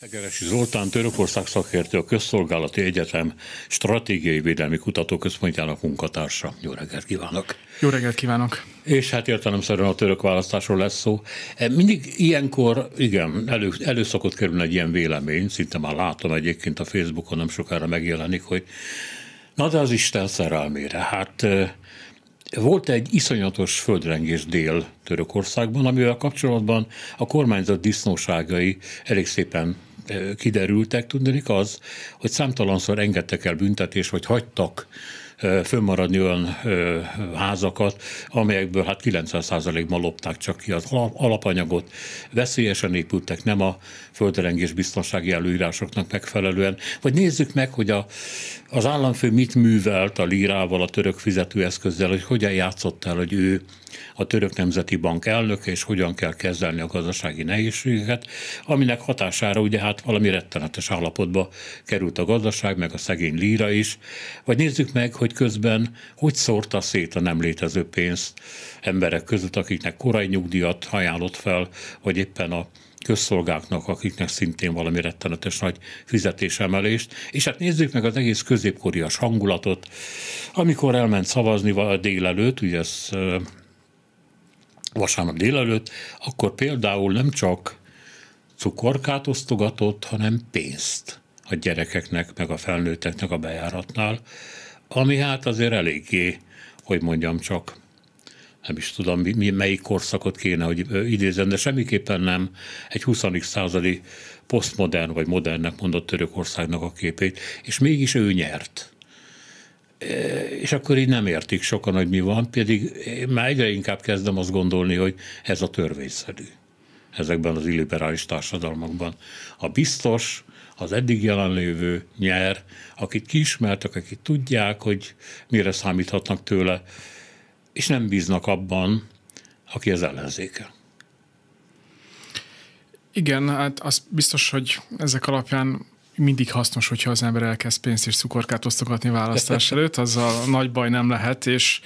Egeresi Zoltán Törökország szakértő a Közszolgálati Egyetem Stratégiai Védelmi Kutatóközpontjának munkatársa. Jó reggelt kívánok! Jó reggelt kívánok! És hát értelemszerűen a török választásról lesz szó. E, mindig ilyenkor, igen, elő, elő szokott kerülni egy ilyen vélemény, szinte már látom egyébként a Facebookon, nem sokára megjelenik, hogy na de az Isten szerelmére, hát e, volt egy iszonyatos földrengés dél Törökországban, amivel kapcsolatban a kormányzat disznóságai elég szépen kiderültek, tudnék az, hogy számtalanszor engedtek el büntetés, vagy hagytak fönnmaradni olyan házakat, amelyekből hát 90%-ban lopták csak ki az alapanyagot, veszélyesen épültek, nem a földrengés biztonsági előírásoknak megfelelően. Vagy nézzük meg, hogy a az államfő mit művelt a lírával, a török fizetőeszközzel, hogy hogyan játszott el, hogy ő a Török Nemzeti Bank elnöke, és hogyan kell kezelni a gazdasági nehézségeket, aminek hatására ugye hát valami rettenetes állapotba került a gazdaság, meg a szegény líra is. Vagy nézzük meg, hogy közben hogy szórta szét a nem létező pénzt emberek között, akiknek korai nyugdíjat ajánlott fel, vagy éppen a közszolgáknak, akiknek szintén valami rettenetes nagy fizetésemelést. És hát nézzük meg az egész középkorias hangulatot, amikor elment szavazni délelőtt, ugye ez vasárnap délelőtt, akkor például nem csak cukorkát osztogatott, hanem pénzt a gyerekeknek, meg a felnőtteknek a bejáratnál, ami hát azért eléggé, hogy mondjam csak, nem is tudom, mi, mi, melyik korszakot kéne, hogy idézem, de semmiképpen nem egy 20. századi posztmodern vagy modernnek mondott Törökországnak a képét, és mégis ő nyert. E, és akkor így nem értik sokan, hogy mi van, pedig én már egyre inkább kezdem azt gondolni, hogy ez a törvényszerű ezekben az illiberális társadalmakban. A biztos, az eddig jelenlévő nyer, akit kiismertek, akik tudják, hogy mire számíthatnak tőle, és nem bíznak abban, aki az ellenzéke. Igen, hát az biztos, hogy ezek alapján mindig hasznos, hogyha az ember elkezd pénzt és cukorkát osztogatni választás előtt, az a nagy baj nem lehet, és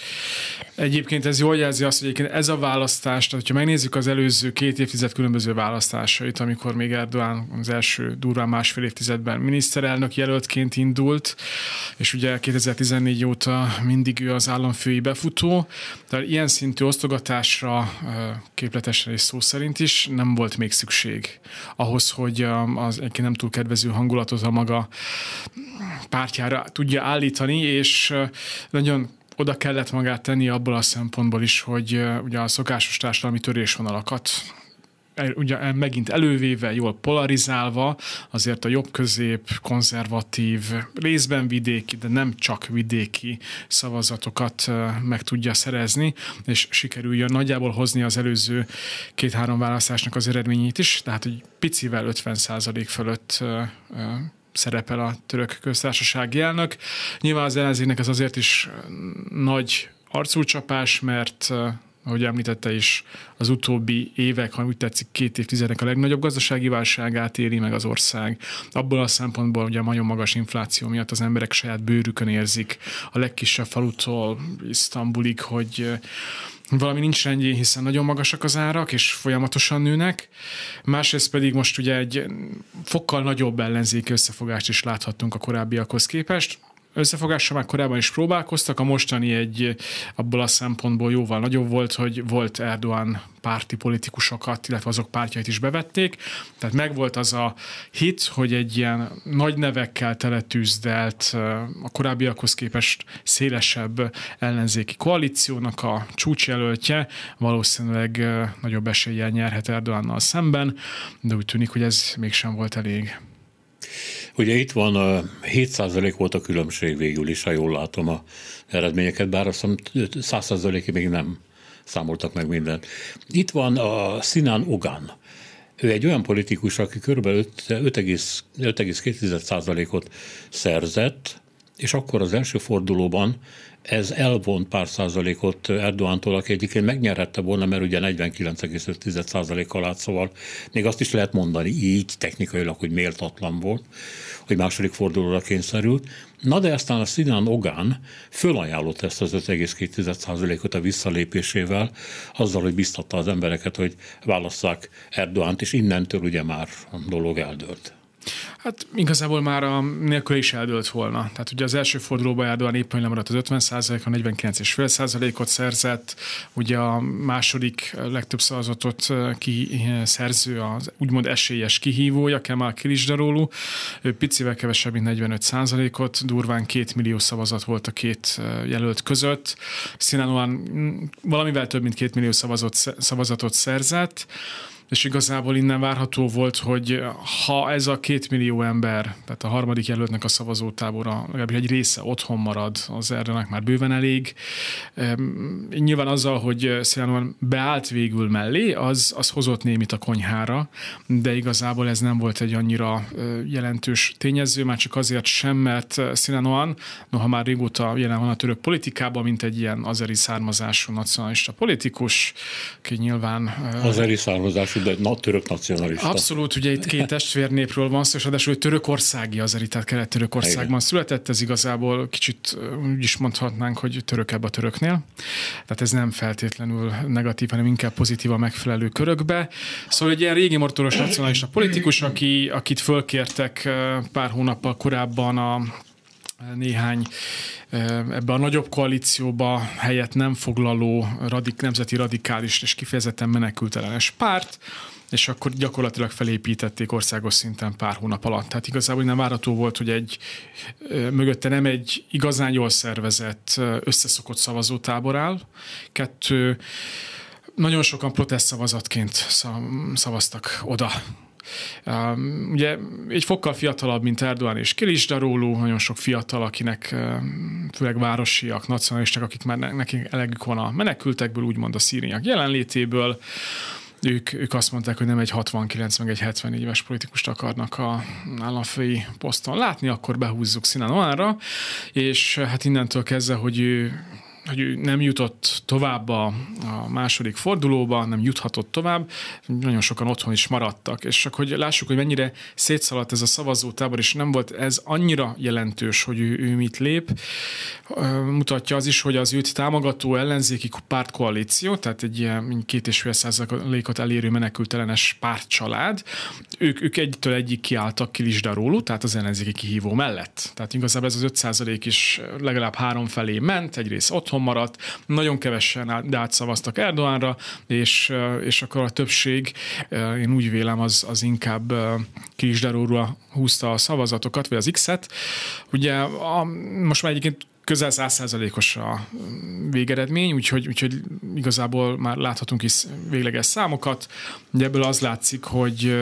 Egyébként ez jól jelzi azt, hogy egyébként ez a választás, tehát ha megnézzük az előző két évtized különböző választásait, amikor még Erdogan az első durván másfél évtizedben miniszterelnök jelöltként indult, és ugye 2014 óta mindig ő az államfői befutó, tehát ilyen szintű osztogatásra képletesen és szó szerint is nem volt még szükség ahhoz, hogy az egyébként nem túl kedvező hangulatot a maga pártjára tudja állítani, és nagyon oda kellett magát tenni abból a szempontból is, hogy ugye a szokásos társadalmi törésvonalakat e, ugye e, megint elővéve, jól polarizálva, azért a jobb-közép, konzervatív, részben vidéki, de nem csak vidéki szavazatokat meg tudja szerezni, és sikerüljön nagyjából hozni az előző két-három választásnak az eredményét is, tehát egy picivel 50% fölött szerepel a török köztársaság elnök. Nyilván az ellenzéknek ez azért is nagy arculcsapás, mert ahogy említette is, az utóbbi évek, ha úgy tetszik, két évtizednek a legnagyobb gazdasági válságát éli meg az ország. Abból a szempontból, hogy a nagyon magas infláció miatt az emberek saját bőrükön érzik, a legkisebb falutól Isztambulig, hogy valami nincs rendjén, hiszen nagyon magasak az árak, és folyamatosan nőnek. Másrészt pedig most ugye egy fokkal nagyobb ellenzéki összefogást is láthattunk a korábbiakhoz képest összefogással már korábban is próbálkoztak, a mostani egy abból a szempontból jóval nagyobb volt, hogy volt Erdogan párti politikusokat, illetve azok pártjait is bevették, tehát megvolt az a hit, hogy egy ilyen nagy nevekkel teletűzdelt, a korábbiakhoz képest szélesebb ellenzéki koalíciónak a csúcsjelöltje valószínűleg nagyobb eséllyel nyerhet Erdogannal szemben, de úgy tűnik, hogy ez mégsem volt elég. Ugye itt van 7% volt a különbség végül is, ha jól látom a eredményeket, bár azt hiszem 100%-ig még nem számoltak meg mindent. Itt van a Sinan Ogan. Ő egy olyan politikus, aki kb. 5,2%-ot szerzett, és akkor az első fordulóban ez elvont pár százalékot Erdoántól, aki egyébként megnyerhette volna, mert ugye 49,5 százalékkal állt, szóval még azt is lehet mondani így technikailag, hogy méltatlan volt, hogy második fordulóra kényszerült. Na de aztán a Sinan Ogán fölajánlott ezt az 52 százalékot a visszalépésével, azzal, hogy biztatta az embereket, hogy válasszák Erdoánt, és innentől ugye már a dolog eldőlt. Hát igazából már a nélkül is eldőlt volna. Tehát ugye az első fordulóban Erdogan éppen lemaradt az 50 a 49,5 százalékot szerzett, ugye a második legtöbb szavazatot eh, ki eh, szerző, az úgymond esélyes kihívója, Kemal Kilisdarólu, ő picivel kevesebb, mint 45 százalékot, durván két millió szavazat volt a két eh, jelölt között. Sinanoan mm, valamivel több, mint két millió szavazatot szerzett, és igazából innen várható volt, hogy eh, ha ez a két millió ember, tehát a harmadik jelöltnek a szavazótábora, legalábbis egy része otthon marad, az erdőnek már bőven elég. Nyilván azzal, hogy eh, Szilánóan beállt végül mellé, az, az hozott némit a konyhára, de igazából ez nem volt egy annyira eh, jelentős tényező, már csak azért sem, mert Szilánóan, noha már régóta jelen van a török politikában, mint egy ilyen azeri származású nacionalista politikus, aki nyilván... Azeri származású abszolút na, török nacionalista. Abszolút, ugye itt két testvérnépről van szó, és ráadásul hogy törökországi az tehát kelet-törökországban született, ez igazából kicsit úgy is mondhatnánk, hogy törökebb a töröknél. Tehát ez nem feltétlenül negatív, hanem inkább pozitív a megfelelő körökbe. Szóval egy ilyen régi mortoros nacionalista politikus, aki, akit fölkértek pár hónappal korábban a néhány ebbe a nagyobb koalícióba helyet nem foglaló radik, nemzeti radikális és kifejezetten menekültelenes párt, és akkor gyakorlatilag felépítették országos szinten pár hónap alatt. Tehát igazából nem várató volt, hogy egy mögötte nem egy igazán jól szervezett, összeszokott szavazótábor áll. Kettő, nagyon sokan protest szavazatként szavaztak oda Ugye egy fokkal fiatalabb, mint Erdogan és Kilis, de róló nagyon sok fiatal, akinek főleg városiak, nacionalisták, akik már nekik elegük van a menekültekből, úgymond a szíriak jelenlétéből, ők, ők azt mondták, hogy nem egy 69, meg egy 74 éves politikust akarnak a államfői poszton látni, akkor behúzzuk Sinan Oánra, és hát innentől kezdve, hogy ő hogy ő nem jutott tovább a, a második fordulóba, nem juthatott tovább, nagyon sokan otthon is maradtak. És csak hogy lássuk, hogy mennyire szétszaladt ez a szavazótábor, és nem volt ez annyira jelentős, hogy ő, ő mit lép. Mutatja az is, hogy az őt támogató ellenzéki pártkoalíció, tehát egy ilyen két és fél százalékot elérő menekültelenes pártcsalád, ők, ők egytől egyik kiálltak ki Lisdarólu, tehát az ellenzéki kihívó mellett. Tehát igazából ez az 5 százalék is legalább három felé ment, egyrészt otthon, otthon maradt, nagyon kevesen átszavaztak Erdoánra, és, és akkor a többség, én úgy vélem, az, az inkább Kisderúra húzta a szavazatokat, vagy az X-et. Ugye a, most már egyébként közel 100%-os a mm, végeredmény, úgyhogy, úgyhogy igazából már láthatunk is végleges számokat. Ugye ebből az látszik, hogy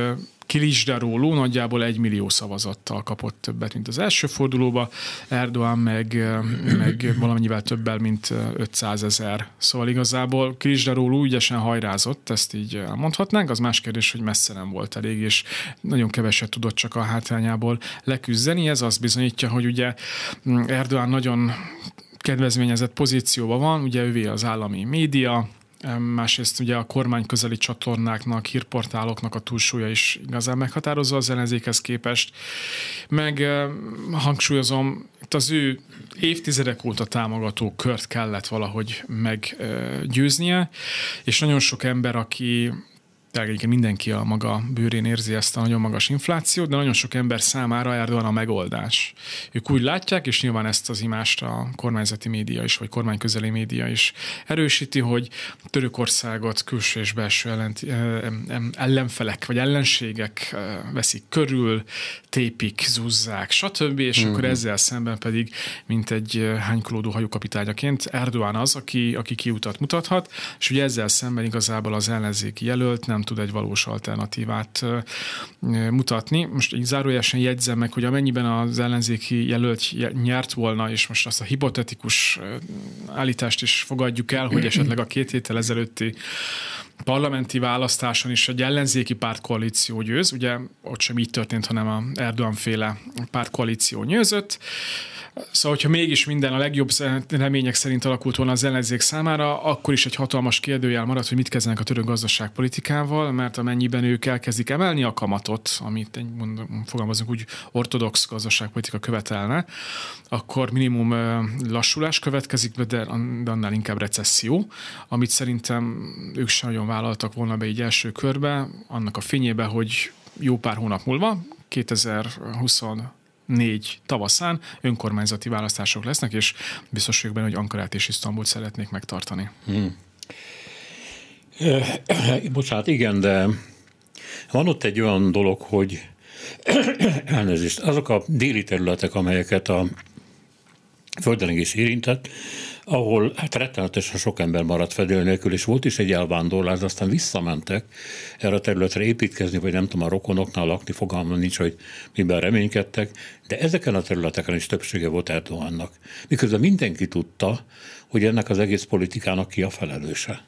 Kilisde nagyjából egy millió szavazattal kapott többet, mint az első fordulóba, Erdoğan meg, eh, meg valamennyivel többel, mint 500 eh, ezer. Szóval igazából Kilisde Róló ügyesen hajrázott, ezt így elmondhatnánk, az más kérdés, hogy messze nem volt elég, és nagyon keveset tudott csak a hátrányából leküzdeni. Ez azt bizonyítja, hogy ugye mm, Erdoğan nagyon kedvezményezett pozícióban van, ugye ővé az állami média, Másrészt ugye a kormány közeli csatornáknak, hírportáloknak a túlsúlya is igazán meghatározó az ellenzékhez képest. Meg hangsúlyozom, itt az ő évtizedek óta támogató kört kellett valahogy meggyőznie, és nagyon sok ember, aki tehát mindenki a maga bőrén érzi ezt a nagyon magas inflációt, de nagyon sok ember számára Erdogan a megoldás. Ők úgy látják, és nyilván ezt az imást a kormányzati média is, vagy kormányközeli média is erősíti, hogy Törökországot külső és belső ellent, eh, ellenfelek, vagy ellenségek eh, veszik körül, tépik, zúzzák, stb., és mm. akkor mhm. ezzel szemben pedig, mint egy eh, hánykolódó hajókapitányaként, Erdogan az, aki, aki kiutat mutathat, és ugye ezzel szemben igazából az ellenzéki jelölt nem tud egy valós alternatívát mutatni. Most így zárójelesen jegyzem meg, hogy amennyiben az ellenzéki jelölt nyert volna, és most azt a hipotetikus állítást is fogadjuk el, hogy esetleg a két héttel ezelőtti parlamenti választáson is egy ellenzéki pártkoalíció győz, ugye ott sem így történt, hanem a Erdogan féle pártkoalíció nyőzött. Szóval, hogyha mégis minden a legjobb remények szerint alakult volna az ellenzék számára, akkor is egy hatalmas kérdőjel maradt, hogy mit kezdenek a török gazdaságpolitikával, mert amennyiben ők elkezdik emelni a kamatot, amit mondom, fogalmazunk úgy ortodox gazdaságpolitika követelne, akkor minimum lassulás következik, de annál inkább recesszió, amit szerintem ők sem nagyon sokan vállaltak volna be így első körbe, annak a fényébe, hogy jó pár hónap múlva, 2020 négy tavaszán önkormányzati választások lesznek, és biztos vagyok benne, hogy Ankarát és Isztambult szeretnék megtartani. Hmm. Eh, bocsánat, igen, de van ott egy olyan dolog, hogy elnézést, azok a déli területek, amelyeket a földrengés érintett, ahol hát rettenetesen sok ember maradt fedél nélkül, és volt is egy elvándorlás, aztán visszamentek erre a területre építkezni, vagy nem tudom, a rokonoknál lakni, fogalma nincs, hogy miben reménykedtek, de ezeken a területeken is többsége volt Erdoğannak. Miközben mindenki tudta, hogy ennek az egész politikának ki a felelőse.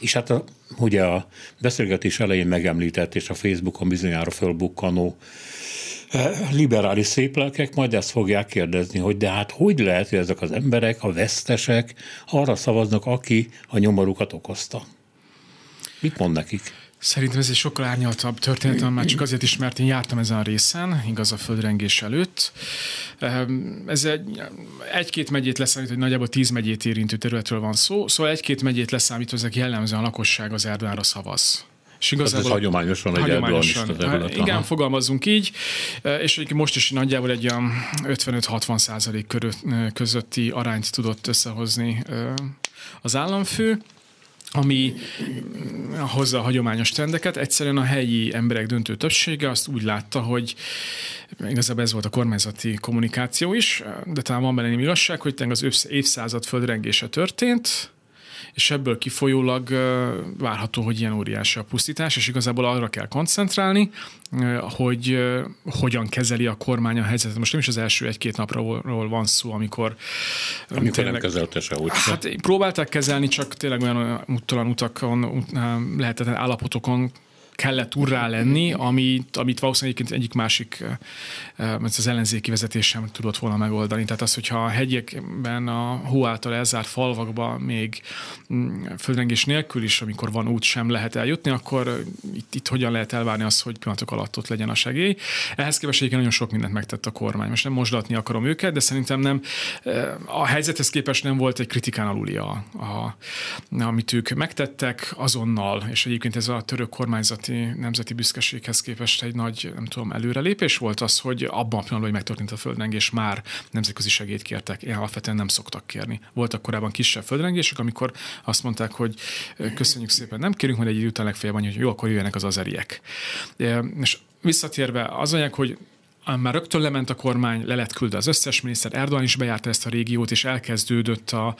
És hát a, ugye a beszélgetés elején megemlített, és a Facebookon bizonyára fölbukkanó Eh, liberális széplelkek majd ezt fogják kérdezni, hogy de hát hogy lehet, hogy ezek az emberek, a vesztesek arra szavaznak, aki a nyomorukat okozta? Mit mond nekik? Szerintem ez egy sokkal árnyaltabb történet, már csak azért is, mert én jártam ezen a részen, igaz a földrengés előtt. Ehm, ez egy, egy-két megyét leszámít, hogy nagyjából tíz megyét érintő területről van szó, szóval egy-két megyét leszámít, ezek jellemzően a lakosság az Erdogánra szavaz. És hát igazából ez, ez hagyományosan egy hagyományosan, terület. Hát igen, aha. fogalmazunk így, e, és most is nagyjából egy olyan 55-60 százalék e, közötti arányt tudott összehozni e, az államfő ami hozza a hagyományos trendeket. Egyszerűen a helyi emberek döntő többsége azt úgy látta, hogy igazából ez volt a kormányzati kommunikáció is, de talán van benne igazság, hogy az évszázad földrengése történt, és ebből kifolyólag várható, hogy ilyen óriási a pusztítás, és igazából arra kell koncentrálni, hogy hogyan kezeli a kormány a helyzetet. Most nem is az első egy-két napról van szó, amikor... Amit nem kezelte se úgy. Hát próbálták kezelni, csak tényleg olyan úttalan utakon, lehetetlen állapotokon kellett urrá lenni, amit, amit valószínűleg egyik másik, eh, eh, az ellenzéki vezetés sem tudott volna megoldani. Tehát az, hogyha a hegyekben a hó által elzárt falvakba még mm, földrengés nélkül is, amikor van út, sem lehet eljutni, akkor eh, itt, itt hogyan lehet elvárni azt, hogy pillanatok alatt ott legyen a segély. Ehhez képest egyébként nagyon sok mindent megtett a kormány. Most nem mosdatni akarom őket, de szerintem nem. A helyzethez képest nem volt egy kritikán aluli, a, a, amit ők megtettek azonnal, és egyébként ez a török kormányzat nemzeti, nemzeti büszkeséghez képest egy nagy, nem tudom, előrelépés volt az, hogy abban a pillanatban, hogy megtörtént a földrengés, már nemzetközi segélyt kértek. én alapvetően nem szoktak kérni. Voltak korábban kisebb földrengések, amikor azt mondták, hogy köszönjük szépen, nem kérünk, majd egy idő után legfeljebb hogy jó, akkor jöjjenek az azeriek. És visszatérve az anyag, hogy már rögtön lement a kormány, le lett küldve az összes miniszter, Erdogan is bejárta ezt a régiót, és elkezdődött a,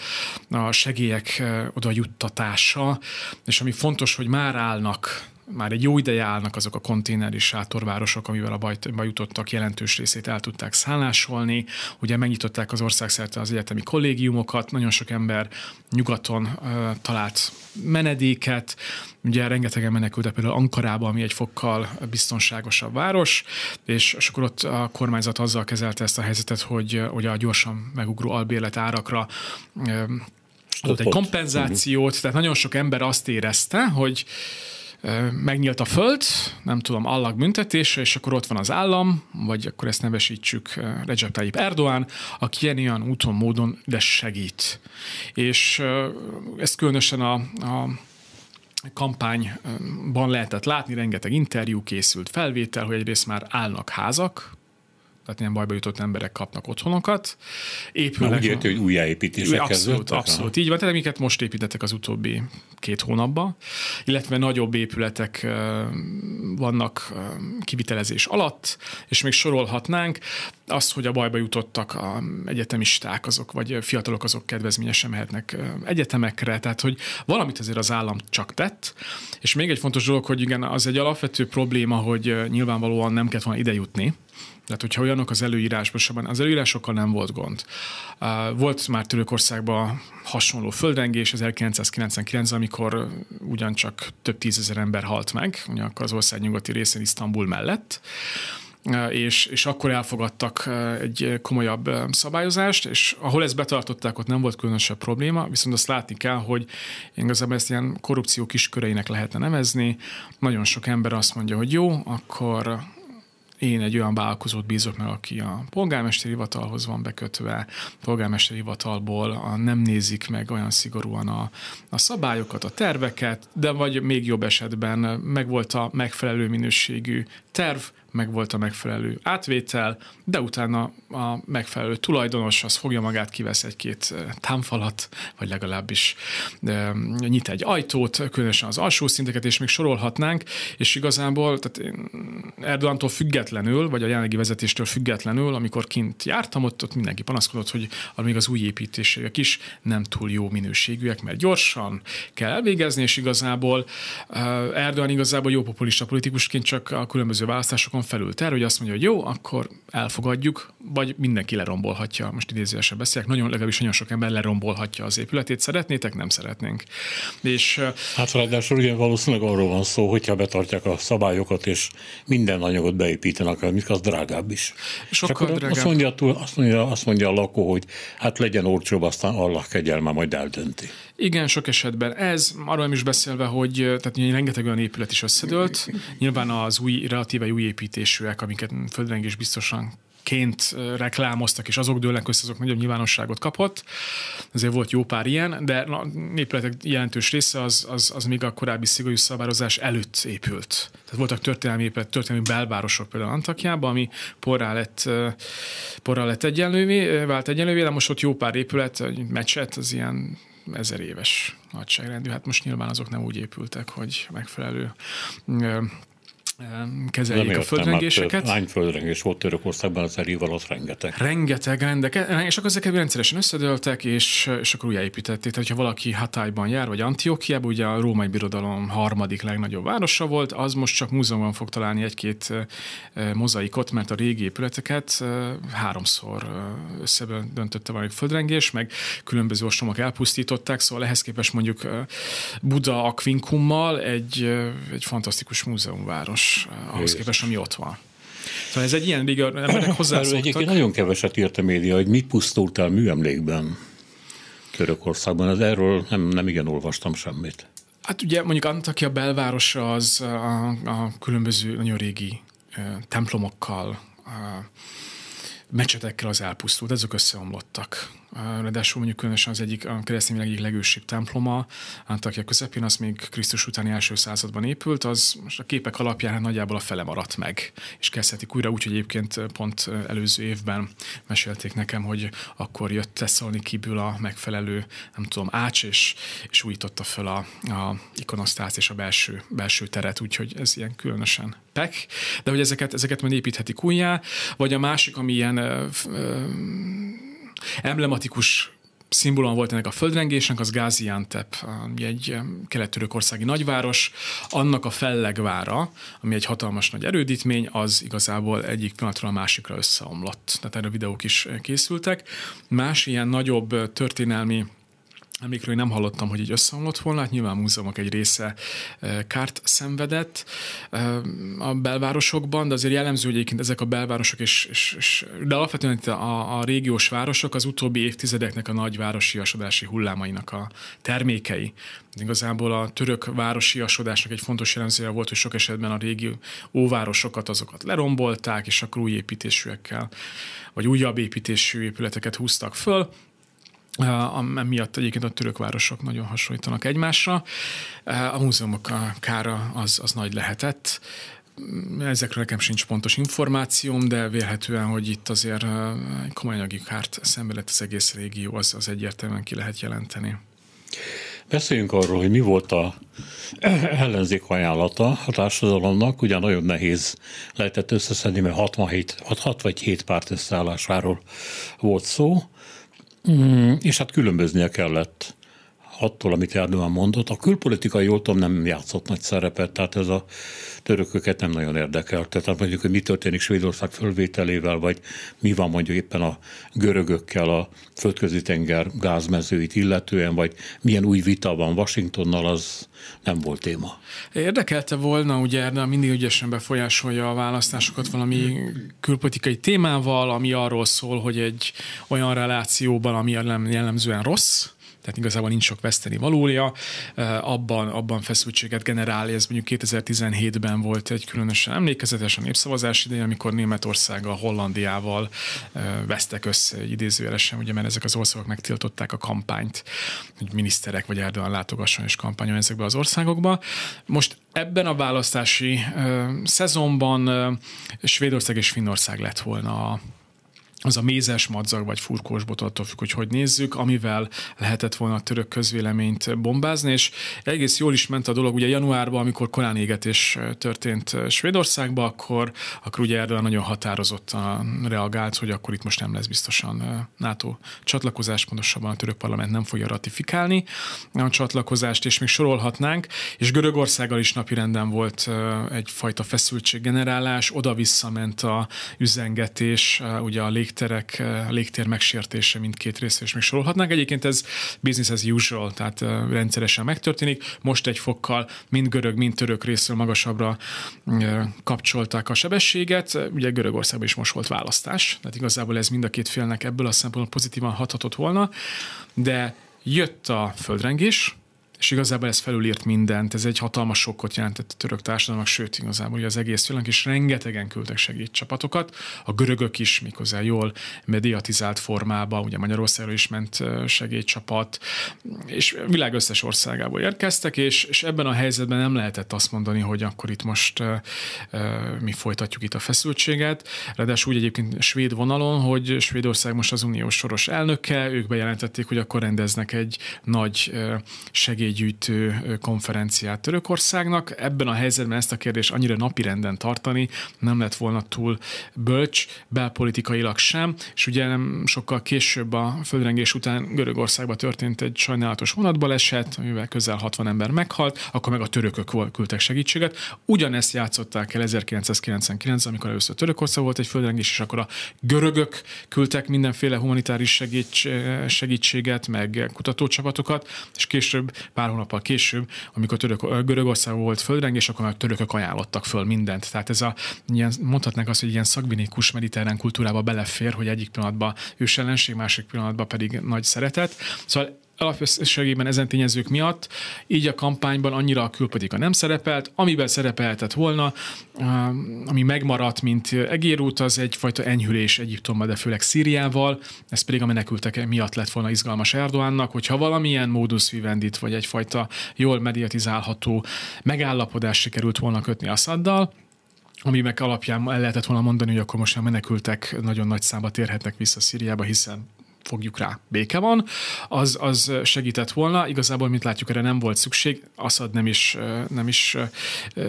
a segélyek oda juttatása, és ami fontos, hogy már állnak már egy jó ideje állnak azok a konténer és sátorvárosok, amivel a bajt, bajutottak jelentős részét el tudták szállásolni. Ugye megnyitották az országszerte az egyetemi kollégiumokat, nagyon sok ember nyugaton ö, talált menedéket, ugye rengetegen menekültek például Ankarába, ami egy fokkal biztonságosabb város, és, és akkor ott a kormányzat azzal kezelte ezt a helyzetet, hogy, hogy a gyorsan megugró albérlet árakra ö, adott egy kompenzációt, tehát nagyon sok ember azt érezte, hogy megnyílt a föld, nem tudom, allag büntetése, és akkor ott van az állam, vagy akkor ezt nevesítsük Recep Tayyip Erdoğan, aki ilyen ilyen úton, módon, de segít. És ez különösen a, a kampányban lehetett látni, rengeteg interjú készült, felvétel, hogy egyrészt már állnak házak, tehát ilyen bajba jutott emberek kapnak otthonokat. Épülnek, Na, úgy érti, hogy újjáépítések Abszolút, abszolút. Így van, tehát amiket most építettek az utóbbi két hónapban, illetve nagyobb épületek vannak kivitelezés alatt, és még sorolhatnánk azt, hogy a bajba jutottak a egyetemisták azok, vagy fiatalok azok kedvezményesen mehetnek egyetemekre, tehát hogy valamit azért az állam csak tett, és még egy fontos dolog, hogy igen, az egy alapvető probléma, hogy nyilvánvalóan nem kellett volna ide jutni, tehát, hogyha olyanok az előírásban, az előírásokkal nem volt gond. Volt már Törökországban hasonló földrengés 1999 amikor ugyancsak több tízezer ember halt meg, ugye akkor az ország nyugati részén Isztambul mellett, és, és akkor elfogadtak egy komolyabb szabályozást, és ahol ezt betartották, ott nem volt különösebb probléma, viszont azt látni kell, hogy igazából ezt ilyen korrupció kisköreinek lehetne nevezni. Nagyon sok ember azt mondja, hogy jó, akkor én egy olyan vállalkozót bízok meg, aki a polgármesteri hivatalhoz van bekötve, polgármesteri hivatalból a, nem nézik meg olyan szigorúan a, a szabályokat, a terveket, de vagy még jobb esetben megvolt a megfelelő minőségű terv, meg volt a megfelelő átvétel, de utána a megfelelő tulajdonos az fogja magát, kivesz egy-két támfalat, vagy legalábbis nyit egy ajtót, különösen az alsó szinteket, és még sorolhatnánk, és igazából tehát én Erdogantól függetlenül, vagy a jelenlegi vezetéstől függetlenül, amikor kint jártam, ott, ott mindenki panaszkodott, hogy még az új építések is nem túl jó minőségűek, mert gyorsan kell elvégezni, és igazából Erdogan igazából jó populista politikusként csak a különböző választásokon határokon felül terv, hogy azt mondja, hogy jó, akkor elfogadjuk, vagy mindenki lerombolhatja, most idézőesen beszélek, nagyon legalábbis nagyon sok ember lerombolhatja az épületét, szeretnétek, nem szeretnénk. És, hát ráadásul ugye valószínűleg arról van szó, hogyha betartják a szabályokat, és minden anyagot beépítenek, amik az drágább is. Sokkal drágább. Azt mondja, azt, mondja, azt mondja a lakó, hogy hát legyen olcsóbb, aztán Allah kegyelme majd eldönti. Igen, sok esetben ez, arról nem is beszélve, hogy tehát rengeteg olyan épület is összedőlt, nyilván az új, relatíve új épület építésűek, amiket földrengés biztosan ként reklámoztak, és azok dőlnek össze, azok nagyobb nyilvánosságot kapott. Azért volt jó pár ilyen, de a népületek jelentős része az, az, az még a korábbi szigorú szabályozás előtt épült. Tehát voltak történelmi épület, történelmi belvárosok például Antakjában, ami porrá lett, porrá lett egyenlővé, vált egyenlővé, de most ott jó pár épület, egy mecset az ilyen ezer éves nagyságrendű. Hát most nyilván azok nem úgy épültek, hogy megfelelő kezeljék a földrengéseket. Hát, hány földrengés volt Törökországban az elív alatt rengeteg. Rengeteg, rendek, és akkor ezek rendszeresen összedőltek, és, és akkor újjáépítették. Tehát, ha valaki Hatályban jár, vagy Antiókiában, ugye a római birodalom harmadik legnagyobb városa volt, az most csak múzeumban fog találni egy-két mozaikot, mert a régi épületeket háromszor összeből döntötte valami földrengés, meg különböző ostromok elpusztították, szóval ehhez képest mondjuk Buda Akvinkummal egy, egy fantasztikus múzeumváros más ahhoz képest, ami ott van. Szóval ez egy ilyen Nem emberek hozzászoktak. Egyébként nagyon keveset írt a média, hogy mit pusztult el műemlékben Törökországban. Az erről nem, nem igen olvastam semmit. Hát ugye mondjuk a belvárosa az a, a különböző nagyon régi templomokkal, mecsetekkel az elpusztult, ezek összeomlottak. Ráadásul mondjuk különösen az egyik, a keresztény egyik legősibb temploma, Antakya hát közepén, az még Krisztus utáni első században épült, az most a képek alapján hát nagyjából a fele maradt meg, és kezdhetik újra, úgyhogy egyébként pont előző évben mesélték nekem, hogy akkor jött Tesszalonikiből a megfelelő, nem tudom, ács, és, és újította föl a, a ikonosztát és a belső, belső teret, úgyhogy ez ilyen különösen pek, de hogy ezeket, ezeket majd építhetik újjá, vagy a másik, ami ilyen ö, ö, Emblematikus szimbólum volt ennek a földrengésnek, az Gaziantep, egy kelet-törökországi nagyváros, annak a fellegvára, ami egy hatalmas nagy erődítmény, az igazából egyik pillanatról a másikra összeomlott. Tehát erre videók is készültek. Más ilyen nagyobb történelmi amikről nem hallottam, hogy így összeomlott volna, hát nyilván múzeumok egy része e, kárt szenvedett e, a belvárosokban, de azért jellemző, hogy egyébként ezek a belvárosok, és, és, és de alapvetően itt a, a régiós városok az utóbbi évtizedeknek a nagy asodási hullámainak a termékei. Igazából a török városiasodásnak egy fontos jellemzője volt, hogy sok esetben a régi óvárosokat azokat lerombolták, és akkor új építésűekkel, vagy újabb építésű épületeket húztak föl, Eh, emiatt egyébként a török városok nagyon hasonlítanak egymásra. Eh, a múzeumok a kára az, az nagy lehetett. Mm, ezekről nekem sincs pontos információm, de vélhetően, hogy itt azért eh, komoly anyagi kárt lett az egész régió, az, az egyértelműen ki lehet jelenteni. Beszéljünk arról, hogy mi volt a ellenzék ajánlata a társadalomnak. Ugyan nagyon nehéz lehetett összeszedni, mert 67, 6 vagy 7 párt összeállásáról volt szó. Mm, és hát különböznie kellett attól, amit Erdogan mondott. A külpolitikai oltom nem játszott nagy szerepet, tehát ez a törököket nem nagyon érdekelte. Tehát hát mondjuk, hogy mi történik Svédország fölvételével, vagy mi van mondjuk éppen a görögökkel a földközi tenger gázmezőit illetően, vagy milyen új vita van Washingtonnal, az nem volt téma. Érdekelte volna, ugye Erdő mindig ügyesen befolyásolja a választásokat valami külpolitikai témával, ami arról szól, hogy egy olyan relációban, ami jellemzően rossz, tehát igazából nincs sok veszteni valója, abban, abban feszültséget generál, ez mondjuk 2017-ben volt egy különösen emlékezetes a népszavazás ideje, amikor Németországgal, Hollandiával vesztek össze idézőjelesen, ugye mert ezek az országok megtiltották a kampányt, hogy miniszterek vagy Erdogan látogasson és kampányon ezekbe az országokba. Most ebben a választási szezonban Svédország és Finnország lett volna a az a mézes madzag vagy furkós bot, attól függ, hogy hogy nézzük, amivel lehetett volna a török közvéleményt bombázni, és egész jól is ment a dolog. Ugye januárban, amikor korán égetés történt Svédországban, akkor, akkor ugye erre nagyon határozottan reagált, hogy akkor itt most nem lesz biztosan NATO csatlakozás, pontosabban a török parlament nem fogja ratifikálni a csatlakozást, és még sorolhatnánk, és Görögországgal is napirenden volt egyfajta feszültséggenerálás, oda-visszament a üzengetés, ugye a lég légterek, eh, a légtér megsértése mindkét részre is még sorolhatnánk. Egyébként ez business as usual, tehát eh, rendszeresen megtörténik. Most egy fokkal mind görög, mind török részről magasabbra eh, kapcsolták a sebességet. Ugye Görögországban is most volt választás, tehát igazából ez mind a két félnek ebből a szempontból pozitívan hathatott volna, de jött a földrengés, és igazából ez felülírt mindent, ez egy hatalmas sokkot jelentett a török társadalomnak, sőt igazából az egész világnak, és rengetegen küldtek segítcsapatokat, a görögök is, miközben jól mediatizált formában, ugye Magyarországról is ment segélycsapat, és világ összes országából érkeztek, és, és ebben a helyzetben nem lehetett azt mondani, hogy akkor itt most uh, uh, mi folytatjuk itt a feszültséget, ráadásul úgy egyébként svéd vonalon, hogy Svédország most az uniós soros elnöke, ők bejelentették, hogy akkor rendeznek egy nagy uh, békégyűjtő konferenciát Törökországnak. Ebben a helyzetben ezt a kérdést annyira napirenden tartani nem lett volna túl bölcs, belpolitikailag sem, és ugye nem sokkal később a földrengés után Görögországban történt egy sajnálatos vonatbaleset, amivel közel 60 ember meghalt, akkor meg a törökök küldtek segítséget. Ugyanezt játszották el 1999 amikor először Törökország volt egy földrengés, és akkor a görögök küldtek mindenféle humanitáris segíts, segítséget, meg kutatócsapatokat, és később pár hónappal később, amikor török, Görögország volt földrengés, akkor már törökök ajánlottak föl mindent. Tehát ez a, ilyen, mondhatnánk azt, hogy ilyen szakbinikus mediterrán kultúrába belefér, hogy egyik pillanatban ős ellenség, másik pillanatban pedig nagy szeretet. Szóval alapösszegében ezen tényezők miatt, így a kampányban annyira a külpolitika nem szerepelt, amiben szerepeltett volna, um, ami megmaradt, mint egérút, az egyfajta enyhülés Egyiptommal, de főleg Szíriával, ez pedig a menekültek miatt lett volna izgalmas Erdoánnak, hogyha valamilyen módus vivendit, vagy egyfajta jól mediatizálható megállapodás sikerült volna kötni szaddal, ami meg alapján el lehetett volna mondani, hogy akkor most a menekültek nagyon nagy számba térhetnek vissza Szíriába, hiszen fogjuk rá, béke van, az, az segített volna. Igazából, mint látjuk, erre nem volt szükség. Assad nem is, nem is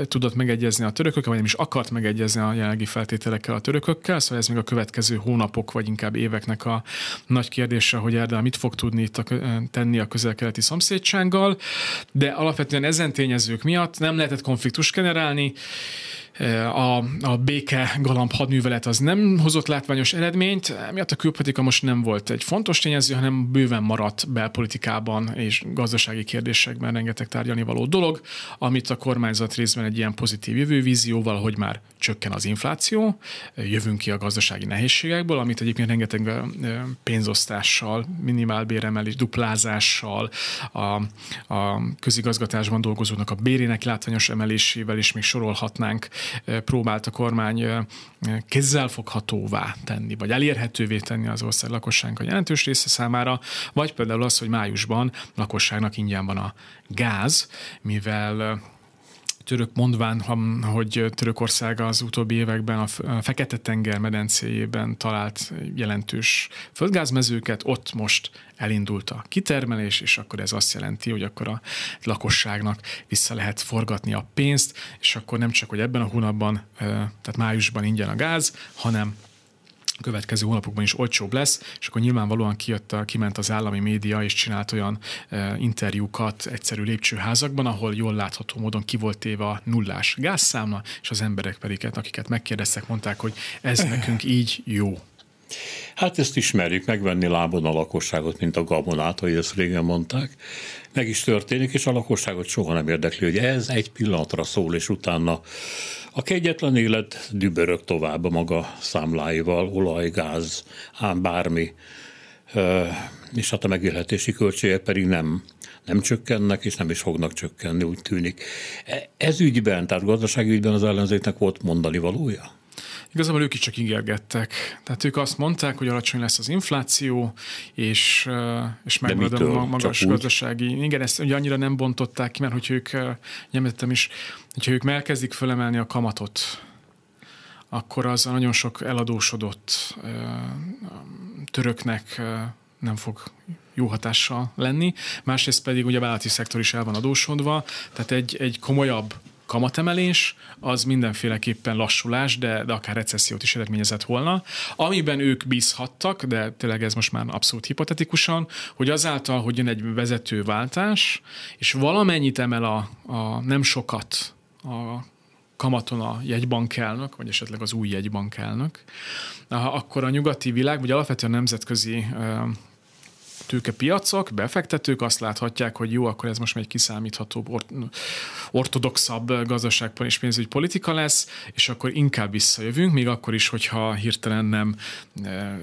tudott megegyezni a törökökkel, vagy nem is akart megegyezni a jelenlegi feltételekkel a törökökkel, szóval ez még a következő hónapok, vagy inkább éveknek a nagy kérdése, hogy Erdál mit fog tudni itt a, tenni a közel-keleti szomszédsággal, de alapvetően ezen tényezők miatt nem lehetett konfliktus generálni, a, a béke galamb hadművelet az nem hozott látványos eredményt, miatt a külpolitika most nem volt egy fontos tényező, hanem bőven maradt belpolitikában és gazdasági kérdésekben rengeteg tárgyalni való dolog, amit a kormányzat részben egy ilyen pozitív jövővízióval, hogy már csökken az infláció, jövünk ki a gazdasági nehézségekből, amit egyébként rengeteg pénzosztással, minimálbéremelés, duplázással, a, a közigazgatásban dolgozóknak a bérének látványos emelésével, is még sorolhatnánk próbált a kormány kézzelfoghatóvá tenni, vagy elérhetővé tenni az ország a jelentős része számára, vagy például az, hogy májusban lakosságnak ingyen van a gáz, mivel török mondván, hogy Törökország az utóbbi években a Fekete-tenger medencéjében talált jelentős földgázmezőket, ott most elindult a kitermelés, és akkor ez azt jelenti, hogy akkor a lakosságnak vissza lehet forgatni a pénzt, és akkor nem csak, hogy ebben a hónapban, tehát májusban ingyen a gáz, hanem következő hónapokban is olcsóbb lesz, és akkor nyilvánvalóan kijött, a, kiment az állami média, és csinált olyan e, interjúkat egyszerű lépcsőházakban, ahol jól látható módon ki volt téve a nullás gázszámla, és az emberek pedig, hát, akiket megkérdeztek, mondták, hogy ez nekünk így jó. Hát ezt ismerjük, megvenni lábon a lakosságot, mint a gabonát, ahogy ezt régen mondták. Meg is történik, és a lakosságot soha nem érdekli, hogy ez egy pillanatra szól, és utána a kegyetlen élet dübörög tovább a maga számláival, olaj, gáz, ám bármi, és hát a megélhetési költségek pedig nem nem csökkennek, és nem is fognak csökkenni, úgy tűnik. E, ez ügyben, tehát gazdasági ügyben az ellenzéknek volt mondani valója? igazából ők is csak ígérgettek. Tehát ők azt mondták, hogy alacsony lesz az infláció, és, és megmarad a magas gazdasági. Igen, ezt ugye annyira nem bontották ki, mert hogy ők, nyemettem is, hogyha ők elkezdik fölemelni a kamatot, akkor az nagyon sok eladósodott töröknek nem fog jó hatással lenni. Másrészt pedig ugye a vállalati szektor is el van adósodva, tehát egy, egy komolyabb kamatemelés, az mindenféleképpen lassulás, de, de akár recessziót is eredményezett volna. Amiben ők bízhattak, de tényleg ez most már abszolút hipotetikusan, hogy azáltal, hogy jön egy vezetőváltás, és valamennyit emel a, a nem sokat a kamaton a jegybankelnök, vagy esetleg az új jegybankelnök, akkor a nyugati világ, vagy alapvetően nemzetközi tőkepiacok, befektetők azt láthatják, hogy jó, akkor ez most már egy kiszámíthatóbb, ortodoxabb gazdaságban és pénzügyi politika lesz, és akkor inkább visszajövünk, még akkor is, hogyha hirtelen nem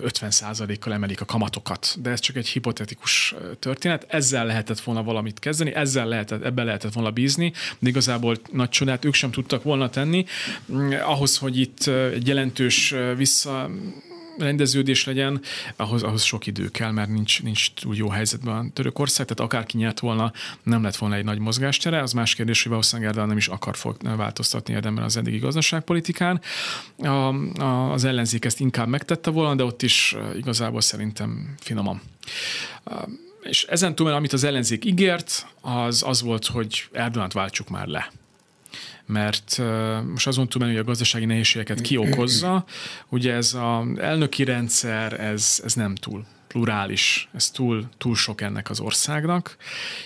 50%-kal e, emelik a kamatokat. De ez csak egy hipotetikus e, történet. Ezzel lehetett volna valamit kezdeni, ezzel lehetett, ebbe lehetett volna bízni, de igazából nagy csodát ők sem tudtak volna tenni. Mm, ahhoz, hogy itt e, egy jelentős vissza rendeződés legyen, ahhoz, ahhoz sok idő kell, mert nincs, nincs túl jó helyzetben Törökország, tehát akárki nyert volna, nem lett volna egy nagy mozgástere. Az más kérdés, hogy valószínűleg Erdogan nem is akar fog változtatni érdemben az eddigi gazdaságpolitikán. A, a, az ellenzék ezt inkább megtette volna, de ott is e, igazából szerintem finoman. És ezen túl, amit az ellenzék ígért, az az volt, hogy Erdogan váltsuk már le mert most azon túl hogy a gazdasági nehézségeket kiokozza, ugye ez az elnöki rendszer, ez, ez nem túl plurális, ez túl, túl sok ennek az országnak,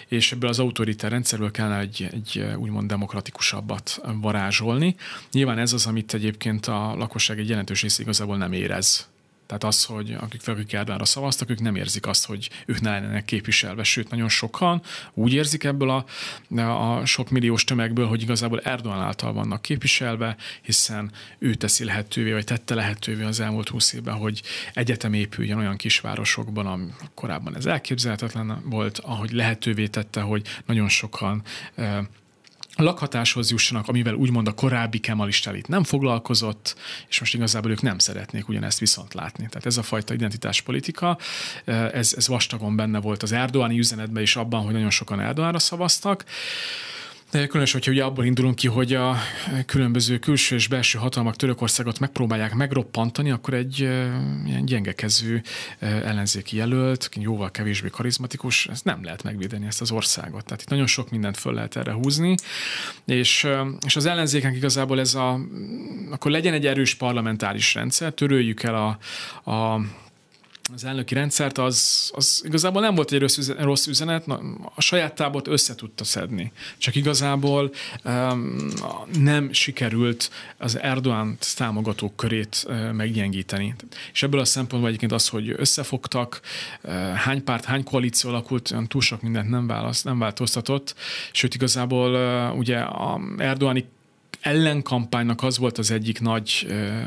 és ebből az autoritár rendszerből kellene egy, egy úgymond demokratikusabbat varázsolni. Nyilván ez az, amit egyébként a lakosság egy jelentős része igazából nem érez tehát az, hogy akik akik Ádárra szavaztak, ők nem érzik azt, hogy ők ne lennének képviselve, sőt, nagyon sokan úgy érzik ebből a, a sok milliós tömegből, hogy igazából Erdogan által vannak képviselve, hiszen ő teszi lehetővé, vagy tette lehetővé az elmúlt húsz évben, hogy egyetem épüljön olyan kisvárosokban, ami korábban ez elképzelhetetlen volt, ahogy lehetővé tette, hogy nagyon sokan eh, lakhatáshoz jussanak, amivel úgymond a korábbi kemalista elit nem foglalkozott, és most igazából ők nem szeretnék ugyanezt viszont látni. Tehát ez a fajta identitáspolitika, eh, ez, ez vastagon benne volt az Erdoáni üzenetben is abban, hogy nagyon sokan Erdoára szavaztak. Különös, hogyha ugye abból indulunk ki, hogy a különböző külső és belső hatalmak Törökországot megpróbálják megroppantani, akkor egy ilyen gyengekező ellenzéki jelölt, jóval kevésbé karizmatikus, ez nem lehet megvédeni ezt az országot. Tehát itt nagyon sok mindent föl lehet erre húzni, és, és az ellenzéknek igazából ez a, akkor legyen egy erős parlamentáris rendszer, töröljük el a, a az elnöki rendszert, az, az igazából nem volt egy rossz üzenet, rossz üzenet na, a saját tábort össze tudta szedni. Csak igazából um, nem sikerült az Erdogan támogatók körét uh, meggyengíteni. És ebből a szempontból egyébként az, hogy összefogtak, uh, hány párt, hány koalíció alakult, olyan túl sok mindent nem, válasz, nem változtatott, sőt igazából uh, ugye a Erdoáni ellenkampánynak az volt az egyik nagy uh,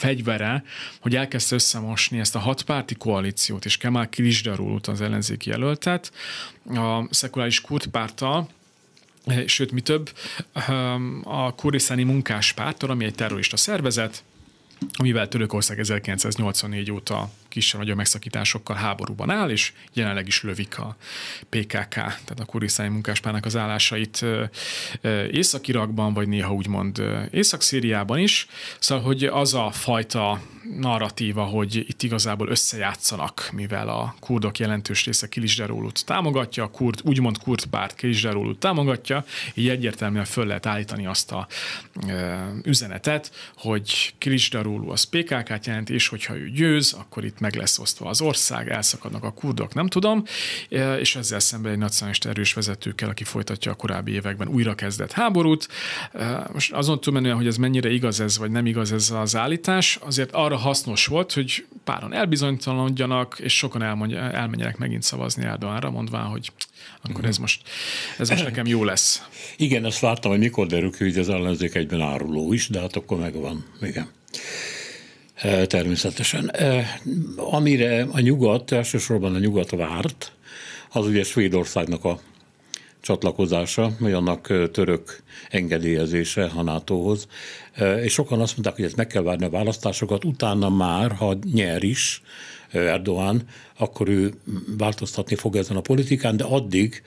fegyvere, hogy elkezdte összemosni ezt a hatpárti koalíciót, és Kemal után az ellenzéki jelöltet a szekuláris kurd sőt, mi több, ehm, a kurdisztáni munkáspárttal, ami egy terrorista szervezet, amivel Törökország 1984 óta kisebb-nagyobb megszakításokkal háborúban áll, és jelenleg is lövik a PKK, tehát a kuriszáni munkáspárnak az állásait Észak-Irakban, vagy néha úgymond Észak-Szíriában is. Szóval, hogy az a fajta narratíva, hogy itt igazából összejátszanak, mivel a kurdok jelentős része Kilizsderólut támogatja, a kurd, úgymond kurd párt Kilizsderólut támogatja, így egyértelműen föl lehet állítani azt a e, üzenetet, hogy Kilizsderólu az PKK-t jelent, és hogyha ő győz, akkor itt meg lesz osztva az ország, elszakadnak a kurdok, nem tudom, e, és ezzel szemben egy nacionalista erős vezetőkkel, aki folytatja a korábbi években újrakezdett háborút. E, most azon túlmenően, hogy ez mennyire igaz ez, vagy nem igaz ez az állítás, azért arra hasznos volt, hogy páran elbizonytalanodjanak, és sokan elmondja, elmenjenek megint szavazni Erdoğanra, mondván, hogy akkor ez most, ez most nekem jó lesz. Igen, ezt láttam, hogy mikor derül ki, hogy az ellenzék egyben áruló is, de hát akkor megvan. Igen természetesen. Amire a nyugat, elsősorban a nyugat várt, az ugye Svédországnak a csatlakozása, vagy annak török engedélyezése a NATO-hoz. És sokan azt mondták, hogy ezt meg kell várni a választásokat, utána már, ha nyer is Erdoğan, akkor ő változtatni fog ezen a politikán, de addig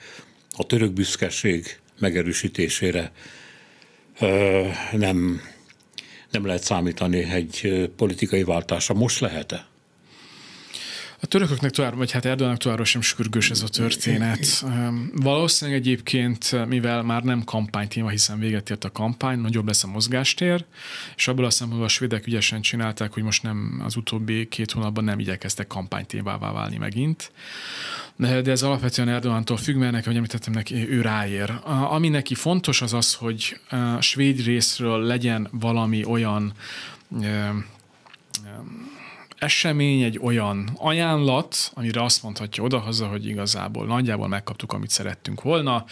a török büszkeség megerősítésére nem nem lehet számítani egy politikai váltásra. Most lehet-e? A törököknek tovább, vagy hát Erdogannak továbbra sem sürgős ez a történet. Valószínűleg egyébként, mivel már nem kampánytéma, hiszen véget ért a kampány, nagyobb lesz a mozgástér, és abból a szempontból a svédek ügyesen csinálták, hogy most nem az utóbbi két hónapban nem igyekeztek kampánytémává válni megint. De, ez alapvetően Erdogantól függ, mert neki, hogy említettem, neki, ő ráér. Ami neki fontos az az, hogy a svéd részről legyen valami olyan esemény, egy olyan ajánlat, amire azt mondhatja odahaza, hogy igazából nagyjából megkaptuk, amit szerettünk volna,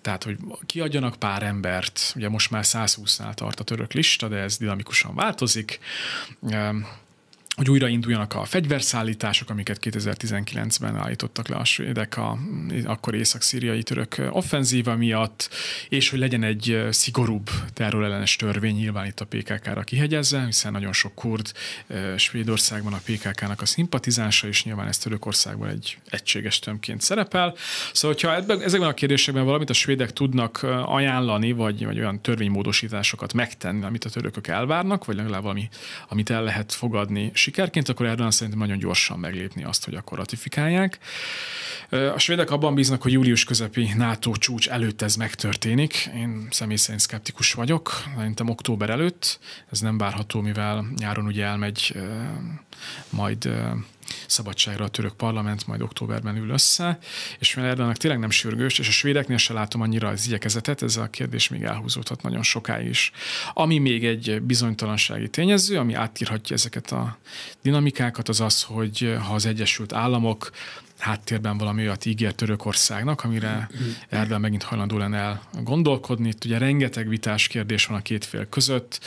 tehát, hogy kiadjanak pár embert, ugye most már 120-nál tart a török lista, de ez dinamikusan változik, ehm, hogy újrainduljanak a fegyverszállítások, amiket 2019-ben állítottak le a svédek a, akkor észak-szíriai török offenzíva miatt, és hogy legyen egy szigorúbb terrorellenes törvény nyilván itt a PKK-ra kihegyezve, hiszen nagyon sok kurd Svédországban a PKK-nak a szimpatizánsa, és nyilván ez Törökországban egy egységes tömként szerepel. Szóval, hogyha ezekben a kérdésekben valamit a svédek tudnak ajánlani, vagy, vagy olyan törvénymódosításokat megtenni, amit a törökök elvárnak, vagy legalább valami, amit el lehet fogadni sikerként, akkor Erdogan szerintem nagyon gyorsan meglépni azt, hogy akkor ratifikálják. A svédek abban bíznak, hogy július közepi NATO csúcs előtt ez megtörténik. Én személy szerint szkeptikus vagyok, szerintem október előtt. Ez nem várható, mivel nyáron ugye elmegy majd szabadságra a török parlament majd októberben ül össze, és mivel Erdőnek tényleg nem sürgős, és a svédeknél se látom annyira az igyekezetet, ez a kérdés még elhúzódhat nagyon sokáig is. Ami még egy bizonytalansági tényező, ami átírhatja ezeket a dinamikákat, az az, hogy ha az Egyesült Államok háttérben valami olyat ígér Törökországnak, amire Erdogan megint hajlandó lenne el gondolkodni. Itt ugye rengeteg vitás kérdés van a két fél között,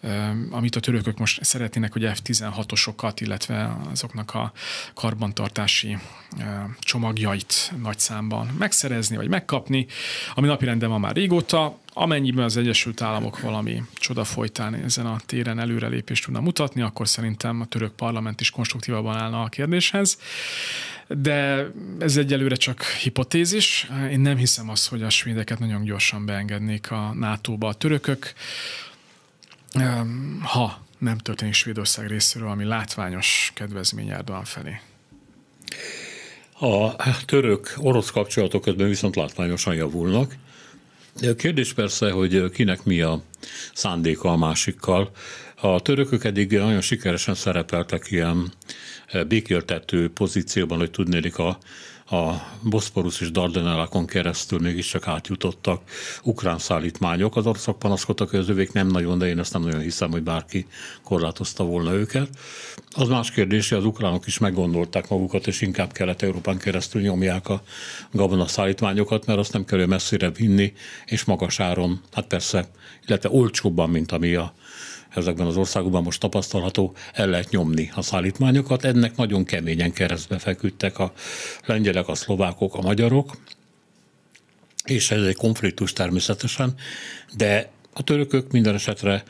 eh, amit a törökök most szeretnének, hogy F-16-osokat, illetve azoknak a karbantartási eh, csomagjait nagy számban megszerezni vagy megkapni, ami napirenden van már régóta, amennyiben az Egyesült Államok valami csoda folytán ezen a téren előrelépést tudna mutatni, akkor szerintem a török parlament is konstruktívabban állna a kérdéshez. De ez egyelőre csak hipotézis. Én nem hiszem azt, hogy a svédeket nagyon gyorsan beengednék a NATO-ba a törökök. Ehm, ha nem történik Svédország részéről, ami látványos kedvezmény Erdogan felé? A török-orosz kapcsolatok közben viszont látványosan javulnak. Kérdés persze, hogy kinek mi a szándéka a másikkal. A törökök eddig nagyon sikeresen szerepeltek ilyen békéltető pozícióban, hogy tudnélik a a Boszporusz és Dardanellákon keresztül mégiscsak átjutottak ukrán szállítmányok. Az oroszok panaszkodtak, hogy az övék nem nagyon, de én ezt nem nagyon hiszem, hogy bárki korlátozta volna őket. Az más kérdés, hogy az ukránok is meggondolták magukat, és inkább Kelet-Európán keresztül nyomják a gabona szállítmányokat, mert azt nem kell messzire vinni, és magas áron, hát persze illetve olcsóbban, mint ami a ezekben az országokban most tapasztalható, el lehet nyomni a szállítmányokat. Ennek nagyon keményen keresztbe feküdtek a lengyelek, a szlovákok, a magyarok, és ez egy konfliktus természetesen, de a törökök minden esetre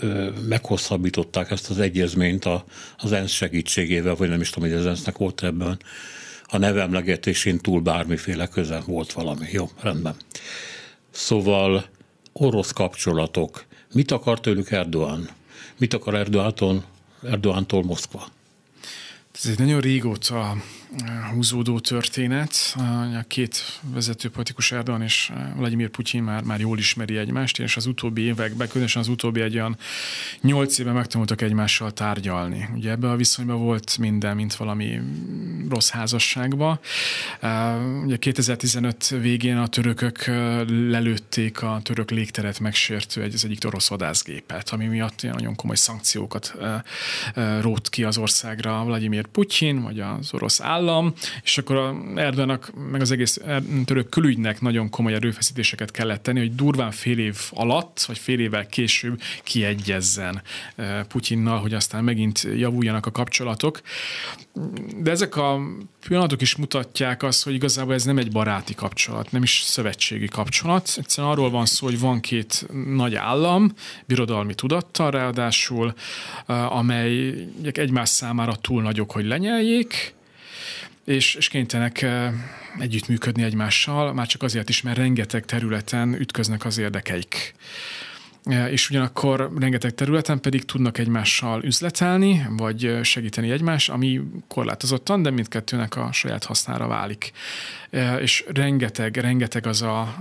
ö, meghosszabbították ezt az egyezményt a, az ENSZ segítségével, vagy nem is tudom, hogy az ENSZ-nek volt ebben a nevemlegetésén túl bármiféle köze volt valami. Jó, rendben. Szóval orosz kapcsolatok. Mit akar tőlük Erdoğan? Mit akar Erdoántól, Erdoántól Moszkva? Ez egy nagyon régóta húzódó történet. A két vezető politikus Erdogan és eh, Vladimir Putyin már, már jól ismeri egymást, és az utóbbi években, különösen az utóbbi egy olyan nyolc éve megtanultak egymással tárgyalni. Ugye ebbe a viszonyban volt minden, mint valami rossz házasságba. Eh, ugye 2015 végén a törökök eh, lelőtték a török légteret megsértő egy, az egyik orosz vadászgépet, ami miatt nagyon komoly szankciókat rót ki az országra Vladimir Putyin, vagy az orosz állam, állam, és akkor a erdőnek, meg az egész er- török külügynek nagyon komoly erőfeszítéseket kellett tenni, hogy durván fél év alatt, vagy fél évvel később kiegyezzen eh, Putyinnal, hogy aztán megint javuljanak a kapcsolatok. De ezek a pillanatok is mutatják azt, hogy igazából ez nem egy baráti kapcsolat, nem is szövetségi kapcsolat. Egyszerűen arról van szó, hogy van két nagy állam, birodalmi tudattal ráadásul, eh, amelyek egymás számára túl nagyok, hogy lenyeljék, és, és kénytelenek együttműködni egymással, már csak azért is, mert rengeteg területen ütköznek az érdekeik és ugyanakkor rengeteg területen pedig tudnak egymással üzletelni, vagy segíteni egymás, ami korlátozottan, de mindkettőnek a saját hasznára válik. És rengeteg, rengeteg az a,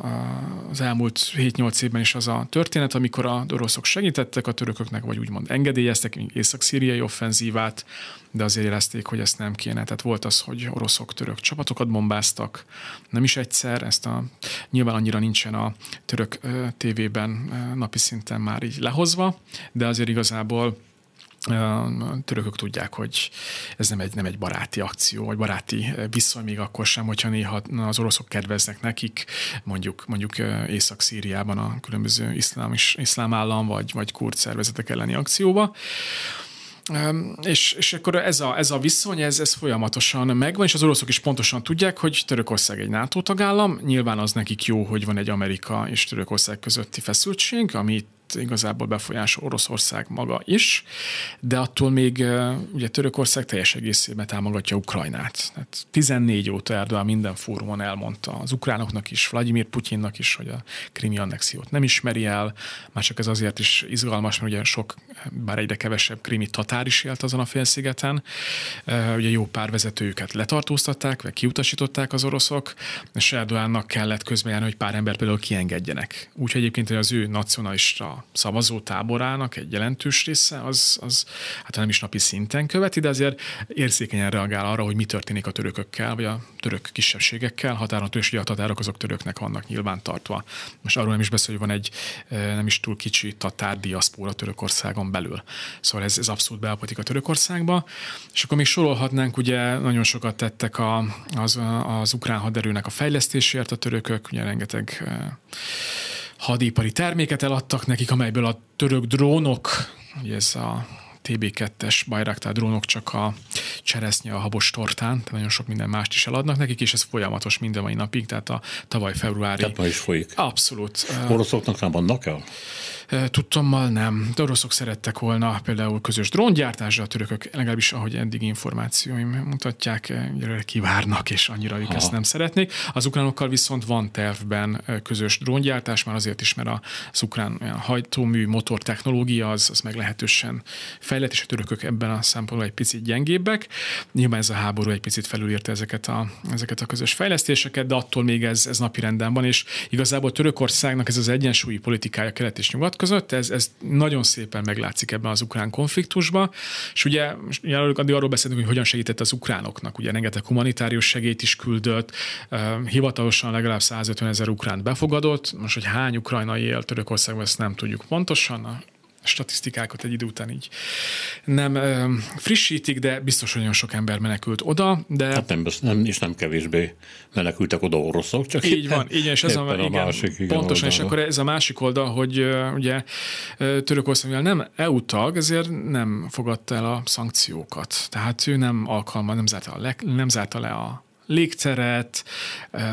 az elmúlt 7-8 évben is az a történet, amikor a oroszok segítettek a törököknek, vagy úgymond engedélyeztek észak-szíriai offenzívát, de azért jelezték, hogy ezt nem kéne. Tehát volt az, hogy oroszok, török csapatokat bombáztak, nem is egyszer, ezt a nyilván annyira nincsen a török tévében napi szinten már így lehozva, de azért igazából a törökök tudják, hogy ez nem egy, nem egy baráti akció, vagy baráti viszony még akkor sem, hogyha néha az oroszok kedveznek nekik, mondjuk, mondjuk Észak-Szíriában a különböző iszlám, iszlám állam, vagy, vagy kurd szervezetek elleni akcióba és, és akkor ez a, ez a viszony, ez, ez folyamatosan megvan, és az oroszok is pontosan tudják, hogy Törökország egy NATO tagállam, nyilván az nekik jó, hogy van egy Amerika és Törökország közötti feszültség, ami igazából befolyás Oroszország maga is, de attól még ugye Törökország teljes egészében támogatja Ukrajnát. Tehát 14 óta Erdogan minden fórumon elmondta az ukránoknak is, Vladimir Putyinnak is, hogy a krimi annexiót nem ismeri el, már csak ez azért is izgalmas, mert ugye sok, bár egyre kevesebb krimi tatár is élt azon a félszigeten, ugye jó pár vezetőjüket letartóztatták, vagy kiutasították az oroszok, és Erdogannak kellett közben járni, hogy pár ember például kiengedjenek. Úgyhogy egyébként az ő nacionalista szavazó táborának egy jelentős része, az, az hát nem is napi szinten követi, de azért érzékenyen reagál arra, hogy mi történik a törökökkel, vagy a török kisebbségekkel, határon és ugye a tatárok azok töröknek vannak nyilván tartva. Most arról nem is beszél, hogy van egy eh, nem is túl kicsi tatár diaszpóra Törökországon belül. Szóval ez, ez abszolút belpolitik a Törökországba. És akkor még sorolhatnánk, ugye nagyon sokat tettek a, az, az ukrán haderőnek a fejlesztésért a törökök, ugye rengeteg eh, hadipari terméket eladtak nekik, amelyből a török drónok, ugye ez a TB2-es Bayraktar drónok csak a cseresznye a habos tortán, tehát nagyon sok minden mást is eladnak nekik, és ez folyamatos mind a mai napig, tehát a tavaly februári... Tehát ma is folyik. Abszolút. Oroszoknak nem vannak el? Tudtommal nem. De oroszok szerettek volna például közös dróngyártásra, a törökök legalábbis ahogy eddig információim mutatják, kivárnak, és annyira ők ezt nem szeretnék. Az ukránokkal viszont van tervben közös dróngyártás, már azért is, mert az ukrán hajtómű motor technológia az, az meglehetősen fejlett, és a törökök ebben a szempontból egy picit gyengébbek. Nyilván ez a háború egy picit felülírta ezeket a, ezeket a közös fejlesztéseket, de attól még ez, ez napirenden van, és igazából Törökországnak ez az egyensúlyi politikája kelet és nyugat között, ez, ez nagyon szépen meglátszik ebben az ukrán konfliktusban, és ugye, jelenleg addig arról beszéltünk, hogy hogyan segített az ukránoknak, ugye rengeteg humanitárius segélyt is küldött, hivatalosan legalább 150 ezer ukránt befogadott, most, hogy hány ukrajnai él Törökországban, ezt nem tudjuk pontosan, statisztikákat egy idő után így nem ö, frissítik, de biztos, hogy nagyon sok ember menekült oda. De... Hát nem, nem, és nem kevésbé menekültek oda oroszok, csak így van, így és ez a, a igen, másik, igen, pontosan, oldalra. és akkor ez a másik oldal, hogy ö, ugye Törökország, mivel nem EU tag, ezért nem fogadta el a szankciókat. Tehát ő nem alkalma, nem zárta le, nem zárta le a légteret,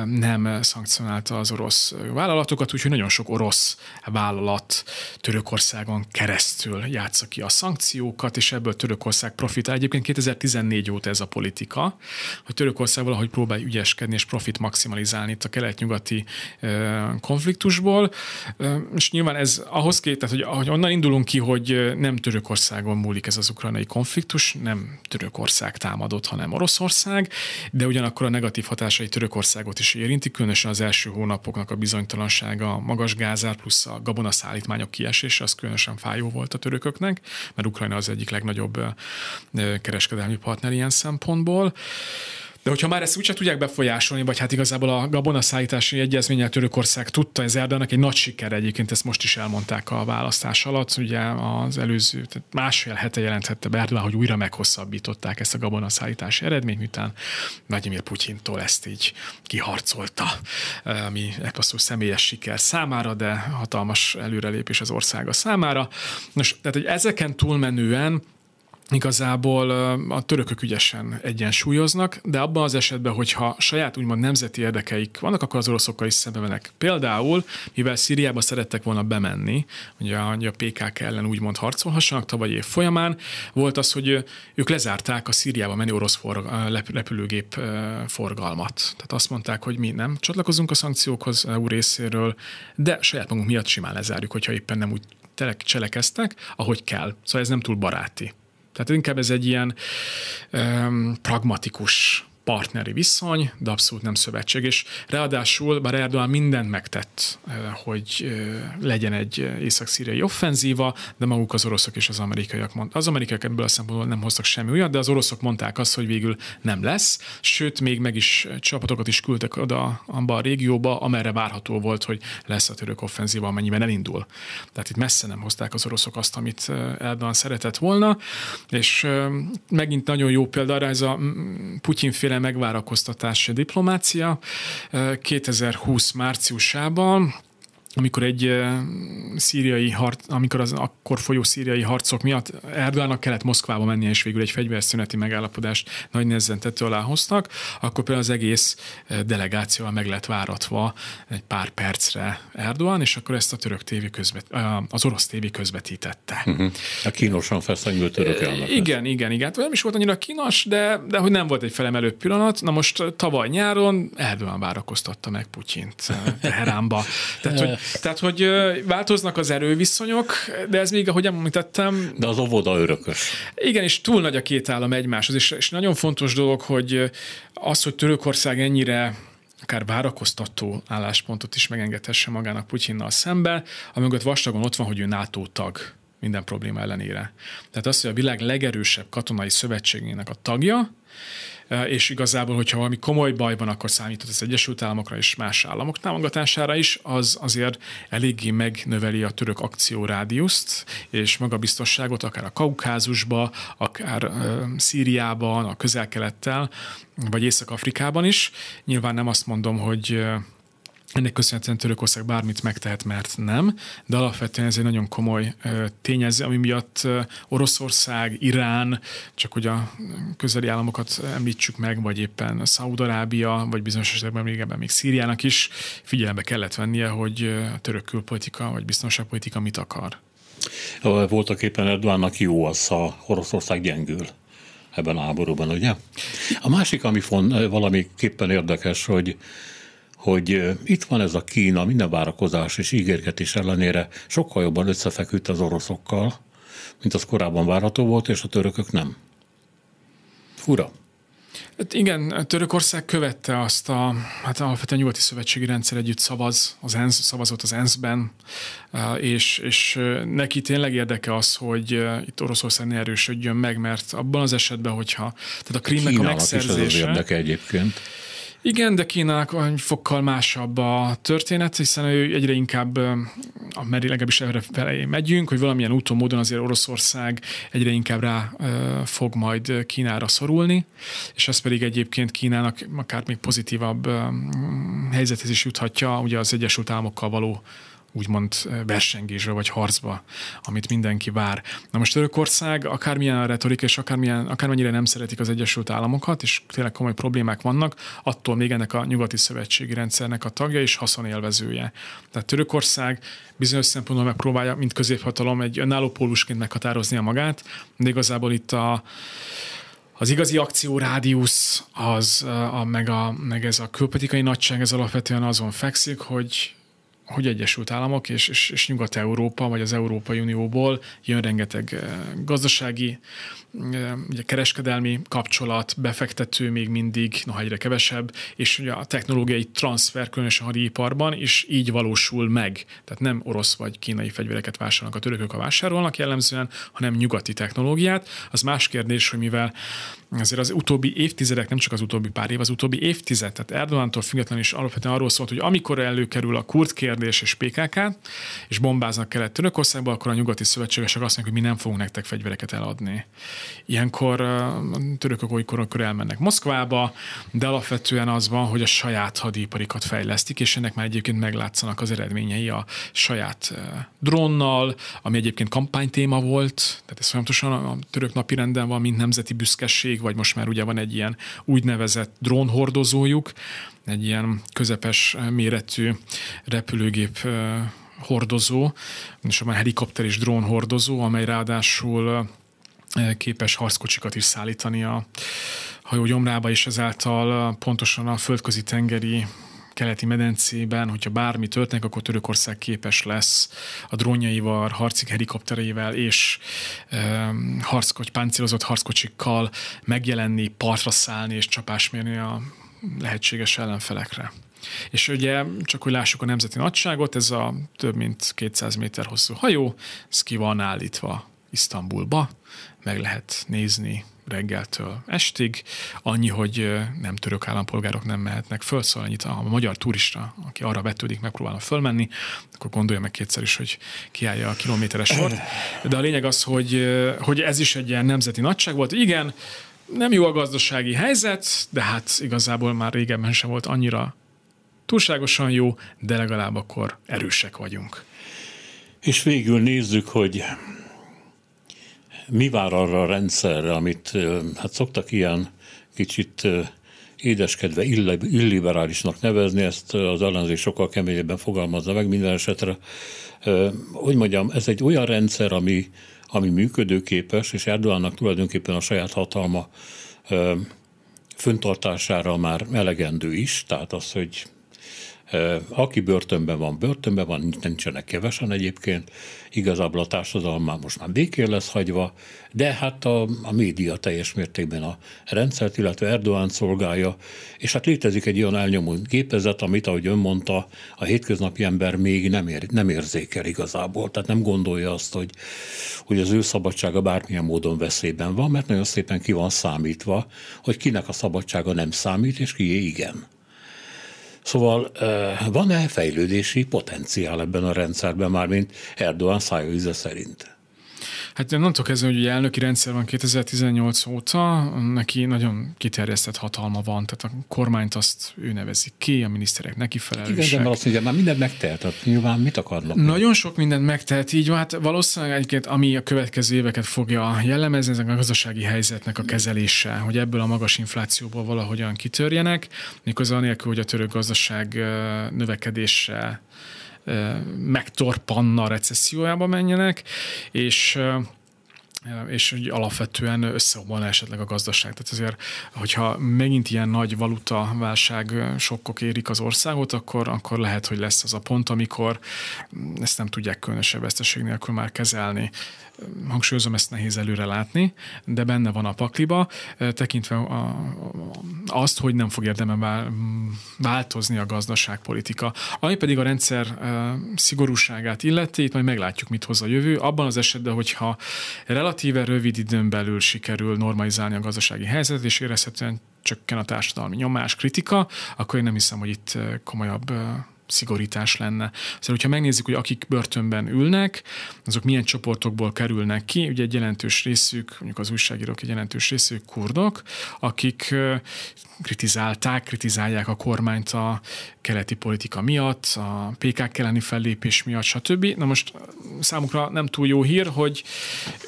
nem szankcionálta az orosz vállalatokat, úgyhogy nagyon sok orosz vállalat Törökországon keresztül játsza ki a szankciókat, és ebből Törökország profitál. Egyébként 2014 óta ez a politika, hogy Törökország valahogy próbál ügyeskedni és profit maximalizálni itt a kelet-nyugati konfliktusból, és nyilván ez ahhoz két, tehát hogy, hogy onnan indulunk ki, hogy nem Törökországon múlik ez az ukrajnai konfliktus, nem Törökország támadott, hanem Oroszország, de ugyanakkor a negatív hatásai Törökországot is érinti, különösen az első hónapoknak a bizonytalansága, a magas gázár plusz a gabonaszállítmányok kiesése, az különösen fájó volt a törököknek, mert Ukrajna az egyik legnagyobb kereskedelmi partner ilyen szempontból. De hogyha már ezt úgyse tudják befolyásolni, vagy hát igazából a gabonaszállítási egyezménnyel Törökország tudta, ez Erdőnek egy nagy siker egyébként, ezt most is elmondták a választás alatt, ugye az előző, tehát másfél hete jelentette be Erdőn, hogy újra meghosszabbították ezt a gabonaszállítási eredményt, miután Vladimir Putyintól ezt így kiharcolta, ami egy személyes siker számára, de hatalmas előrelépés az országa számára. Nos, tehát, hogy ezeken túlmenően igazából a törökök ügyesen egyensúlyoznak, de abban az esetben, hogyha saját úgymond nemzeti érdekeik vannak, akkor az oroszokkal is szembe mennek. Például, mivel Szíriába szerettek volna bemenni, hogy a, a PKK ellen úgymond harcolhassanak tavaly év folyamán, volt az, hogy ők lezárták a Szíriába menő orosz for, repülőgép forgalmat. Tehát azt mondták, hogy mi nem csatlakozunk a szankciókhoz EU részéről, de saját magunk miatt simán lezárjuk, hogyha éppen nem úgy cselekeztek, ahogy kell. Szóval ez nem túl baráti. Tehát inkább ez egy ilyen um, pragmatikus partneri viszony, de abszolút nem szövetség. És ráadásul, bár Erdogan mindent megtett, eh, hogy eh, legyen egy eh, észak-szíriai offenzíva, de maguk az oroszok és az amerikaiak mondták. Az amerikaiak ebből a szempontból nem hoztak semmi újat, de az oroszok mondták azt, hogy végül nem lesz, sőt, még meg is csapatokat is küldtek oda abba a régióba, amerre várható volt, hogy lesz a török offenzíva, amennyiben elindul. Tehát itt messze nem hozták az oroszok azt, amit Erdogan szeretett volna, és megint nagyon jó példa rá ez a mm, Putyin féle megvárakoztatási diplomácia 2020 eh, márciusában amikor egy szíriai harc, amikor az akkor folyó szíriai harcok miatt Erdoának kellett Moszkvába mennie, és végül egy fegyverszüneti megállapodást nagy nehezen tető alá hoztak, akkor például az egész delegációval meg lett váratva egy pár percre Erdoğan, és akkor ezt a török tévé közvet, az orosz tévé közvetítette. Uh-huh. A kínosan feszengült török elnök. Igen, igen, igen. Hát nem is volt annyira kínos, de, de hogy nem volt egy felemelő pillanat. Na most tavaly nyáron Erdoğan várakoztatta meg Putyint Teheránba. Tehát, hogy Tehát, hogy változnak az erőviszonyok, de ez még, ahogy említettem... De az óvoda örökös. Igen, és túl nagy a két állam egymáshoz, és, és nagyon fontos dolog, hogy az, hogy Törökország ennyire akár várakoztató álláspontot is megengedhesse magának Putyinnal szemben, amögött vastagon ott van, hogy ő NATO tag minden probléma ellenére. Tehát az, hogy a világ legerősebb katonai szövetségének a tagja, Eh, és igazából, hogyha valami komoly baj van, akkor számított az Egyesült Államokra és más államok támogatására is, az azért eléggé megnöveli a török akciórádiuszt és magabiztosságot akár a Kaukázusba, akár eh, Szíriában, a közel-kelettel, vagy Észak-Afrikában is. Nyilván nem azt mondom, hogy eh, ennek köszönhetően Törökország bármit megtehet, mert nem, de alapvetően ez egy nagyon komoly tényező, ami miatt Oroszország, Irán, csak hogy a közeli államokat említsük meg, vagy éppen Szaudarábia, vagy bizonyos esetekben még ebben még Szíriának is figyelembe kellett vennie, hogy a török külpolitika vagy biztonságpolitika mit akar. Voltak éppen Erdoánnak jó az, ha Oroszország gyengül ebben a háborúban, ugye? A másik, ami font, valamiképpen érdekes, hogy hogy itt van ez a Kína minden várakozás és ígérgetés ellenére sokkal jobban összefeküdt az oroszokkal, mint az korábban várható volt, és a törökök nem. Fura. Hát igen, Törökország követte azt a, hát alapvetően a nyugati szövetségi rendszer együtt szavaz, az ENSZ, szavazott az ENSZ-ben, és, és neki tényleg érdeke az, hogy itt Oroszország ne erősödjön meg, mert abban az esetben, hogyha, tehát a krímnek a megszerzése... Kínának is az érdeke egyébként. Igen, de Kínának egy fokkal másabb a történet, hiszen ő egyre inkább, meri, legalábbis erre felé megyünk, hogy valamilyen úton, módon azért Oroszország egyre inkább rá fog majd Kínára szorulni, és ez pedig egyébként Kínának akár még pozitívabb helyzethez is juthatja, ugye az Egyesült Államokkal való úgymond versengésbe vagy harcba, amit mindenki vár. Na most Törökország akármilyen a retorika, és akármilyen, akármennyire nem szeretik az Egyesült Államokat, és tényleg komoly problémák vannak, attól még ennek a nyugati szövetségi rendszernek a tagja és haszonélvezője. Tehát Törökország bizonyos szempontból megpróbálja, mint középhatalom, egy önálló pólusként meghatározni a magát, de igazából itt a az igazi rádiusz, az, a, meg, a, meg ez a külpolitikai nagyság, ez alapvetően azon fekszik, hogy hogy Egyesült Államok és, és, és Nyugat-Európa, vagy az Európai Unióból jön rengeteg eh, gazdasági ugye kereskedelmi kapcsolat, befektető még mindig, noha egyre kevesebb, és ugye a technológiai transfer különösen a hadiparban is így valósul meg. Tehát nem orosz vagy kínai fegyvereket vásárolnak a törökök, a vásárolnak jellemzően, hanem nyugati technológiát. Az más kérdés, hogy mivel azért az utóbbi évtizedek, nem csak az utóbbi pár év, az utóbbi évtized, tehát Erdogántól függetlenül is alapvetően arról szólt, hogy amikor előkerül a kurd kérdés és PKK, és bombáznak kelet Törökországba, akkor a nyugati szövetségesek azt mondják, hogy mi nem fogunk nektek fegyvereket eladni. Ilyenkor a törökök olykor, akkor elmennek Moszkvába, de alapvetően az van, hogy a saját hadiparikat fejlesztik, és ennek már egyébként meglátszanak az eredményei a saját drónnal, ami egyébként kampánytéma volt, tehát ez folyamatosan a török renden van, mint nemzeti büszkeség, vagy most már ugye van egy ilyen úgynevezett drónhordozójuk, egy ilyen közepes méretű repülőgép hordozó, és a helikopter és drón hordozó, amely ráadásul képes harckocsikat is szállítani a hajó gyomrába, és ezáltal pontosan a földközi tengeri keleti medencében, hogyha bármi történik, akkor Törökország képes lesz a drónjaival, harci helikoptereivel és e, harckocs, páncélozott harckocsikkal megjelenni, partra szállni és csapásmérni a lehetséges ellenfelekre. És ugye, csak hogy lássuk a nemzeti nagyságot, ez a több mint 200 méter hosszú hajó, ez ki van állítva Isztambulba, meg lehet nézni reggeltől estig. Annyi, hogy nem török állampolgárok nem mehetnek föl, szóval annyit a magyar turista, aki arra vetődik, megpróbálna fölmenni, akkor gondolja meg kétszer is, hogy kiállja a kilométeres sort. De a lényeg az, hogy, hogy ez is egy ilyen nemzeti nagyság volt. Igen, nem jó a gazdasági helyzet, de hát igazából már régebben sem volt annyira túlságosan jó, de legalább akkor erősek vagyunk. És végül nézzük, hogy mi vár arra a rendszerre, amit hát szoktak ilyen kicsit édeskedve illiberálisnak nevezni, ezt az ellenzék sokkal keményebben fogalmazza meg minden esetre. Hogy mondjam, ez egy olyan rendszer, ami, ami működőképes, és Erdoğannak tulajdonképpen a saját hatalma föntartására már elegendő is, tehát az, hogy aki börtönben van, börtönben van, nincsenek kevesen egyébként, igazából a társadalom már most már békén lesz hagyva, de hát a, a média teljes mértékben a rendszert, illetve Erdoğan szolgálja, és hát létezik egy olyan elnyomó gépezet, amit, ahogy ön mondta, a hétköznapi ember még nem, ér, nem érzékel igazából, tehát nem gondolja azt, hogy, hogy az ő szabadsága bármilyen módon veszélyben van, mert nagyon szépen ki van számítva, hogy kinek a szabadsága nem számít, és kié igen. Szóval van-e fejlődési potenciál ebben a rendszerben, mármint Erdogan szájőze szerint? Hát nem tudok ezzel, hogy ugye elnöki rendszer van 2018 óta, neki nagyon kiterjesztett hatalma van, tehát a kormányt azt ő nevezik ki, a miniszterek neki felelősek. Igen, de azt mondja, már mindent megtehet, tehát nyilván mit akarnak? Nagyon sok mindent megtehet, így van, hát valószínűleg egyébként, ami a következő éveket fogja jellemezni, ezek a gazdasági helyzetnek a kezelése, hogy ebből a magas inflációból valahogyan kitörjenek, miközben anélkül, hogy a török gazdaság növekedése megtorpanna a recessziójába menjenek, és és hogy alapvetően összeomolna esetleg a gazdaság. Tehát azért, hogyha megint ilyen nagy valuta válság sokkok érik az országot, akkor, akkor lehet, hogy lesz az a pont, amikor mm, ezt nem tudják különösebb veszteség nélkül már kezelni. Hangsúlyozom, ezt nehéz előre látni, de benne van a pakliba, tekintve azt, hogy nem fog érdemben változni a gazdaságpolitika. Ami pedig a rendszer szigorúságát illeti, itt majd meglátjuk, mit hoz a jövő. Abban az esetben, hogyha relatív relatíve rövid időn belül sikerül normalizálni a gazdasági helyzetet, és érezhetően csökken a társadalmi nyomás, kritika, akkor én nem hiszem, hogy itt eh, komolyabb eh, szigorítás lenne. Szóval, hogyha megnézzük, hogy akik börtönben ülnek, azok milyen csoportokból kerülnek ki, ugye egy jelentős részük, mondjuk az újságírók egy jelentős részük kurdok, akik kritizálták, kritizálják a kormányt a keleti politika miatt, a PKK elleni fellépés miatt, stb. Na most számukra nem túl jó hír, hogy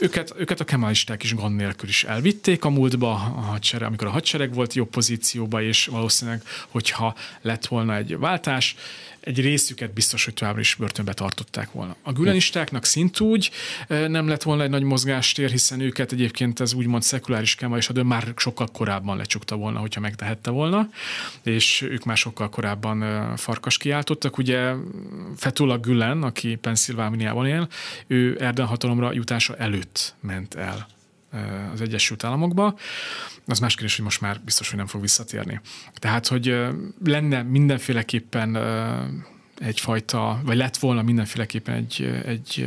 őket, őket a kemalisták is gond nélkül is elvitték a múltba, a hadsereg, amikor a hadsereg volt jó pozícióba, és valószínűleg, hogyha lett volna egy váltás, egy részüket biztos, hogy továbbra is börtönbe tartották volna. A gülenistáknak szintúgy eh, nem lett volna egy nagy mozgástér, hiszen őket egyébként ez úgymond szekuláris kema és a már sokkal korábban lecsukta volna, hogyha megtehette volna, és ők már sokkal korábban eh, farkas kiáltottak. Ugye Fetula Gülen, aki Pennsylvániában él, ő Erden hatalomra jutása előtt ment el Eh, az Egyesült Államokba. Az más kérdés, hogy most már biztos, hogy nem fog visszatérni. Tehát, hogy eh, lenne mindenféleképpen eh, egyfajta, vagy lett volna mindenféleképpen egy, egy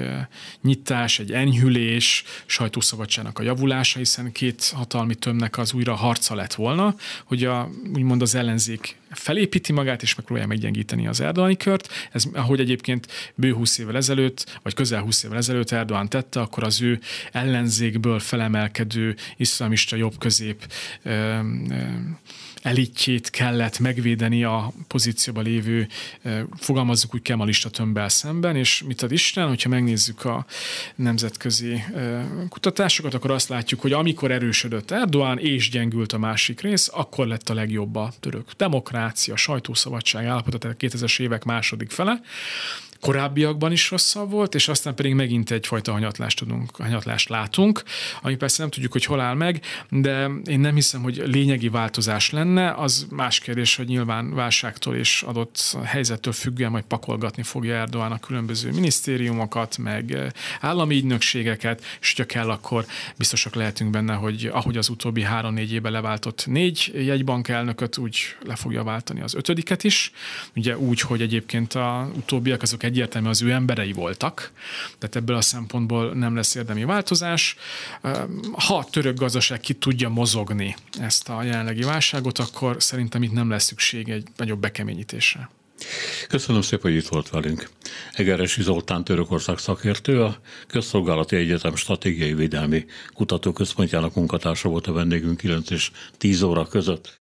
nyitás, egy enyhülés, sajtószabadságnak a javulása, hiszen két hatalmi tömnek az újra harca lett volna, hogy a, úgymond az ellenzék felépíti magát, és megpróbálja meggyengíteni az Erdoğani kört. Ez, ahogy egyébként bő 20 évvel ezelőtt, vagy közel 20 évvel ezelőtt Erdoğan tette, akkor az ő ellenzékből felemelkedő iszlamista jobb-közép ö, ö, elitjét kellett megvédeni a pozícióba lévő, fogalmazzuk úgy kemalista tömbbel szemben, és mit ad Isten, hogyha megnézzük a nemzetközi kutatásokat, akkor azt látjuk, hogy amikor erősödött Erdoğan és gyengült a másik rész, akkor lett a legjobb a török demokrácia, sajtószabadság állapota, tehát 2000-es évek második fele, korábbiakban is rosszabb volt, és aztán pedig megint egyfajta hanyatlást, tudunk, hanyatlást látunk, ami persze nem tudjuk, hogy hol áll meg, de én nem hiszem, hogy lényegi változás lenne, az más kérdés, hogy nyilván válságtól és adott helyzettől függően majd pakolgatni fogja Erdoğan a különböző minisztériumokat, meg eh, állami ügynökségeket, és hogyha kell, akkor biztosak lehetünk benne, hogy ahogy az utóbbi három-négy éve leváltott négy jegybank elnököt, úgy le fogja váltani az ötödiket is. Ugye úgy, hogy egyébként a utóbbiak azok egy egyértelmű az ő emberei voltak, tehát ebből a szempontból nem lesz érdemi változás. Ha a török gazdaság ki tudja mozogni ezt a jelenlegi válságot, akkor szerintem itt nem lesz szükség egy nagyobb bekeményítésre. Köszönöm szépen, hogy itt volt velünk. Egeresi Zoltán Törökország szakértő, a Közszolgálati Egyetem Stratégiai Védelmi Kutatóközpontjának munkatársa volt a vendégünk 9 és 10 óra között.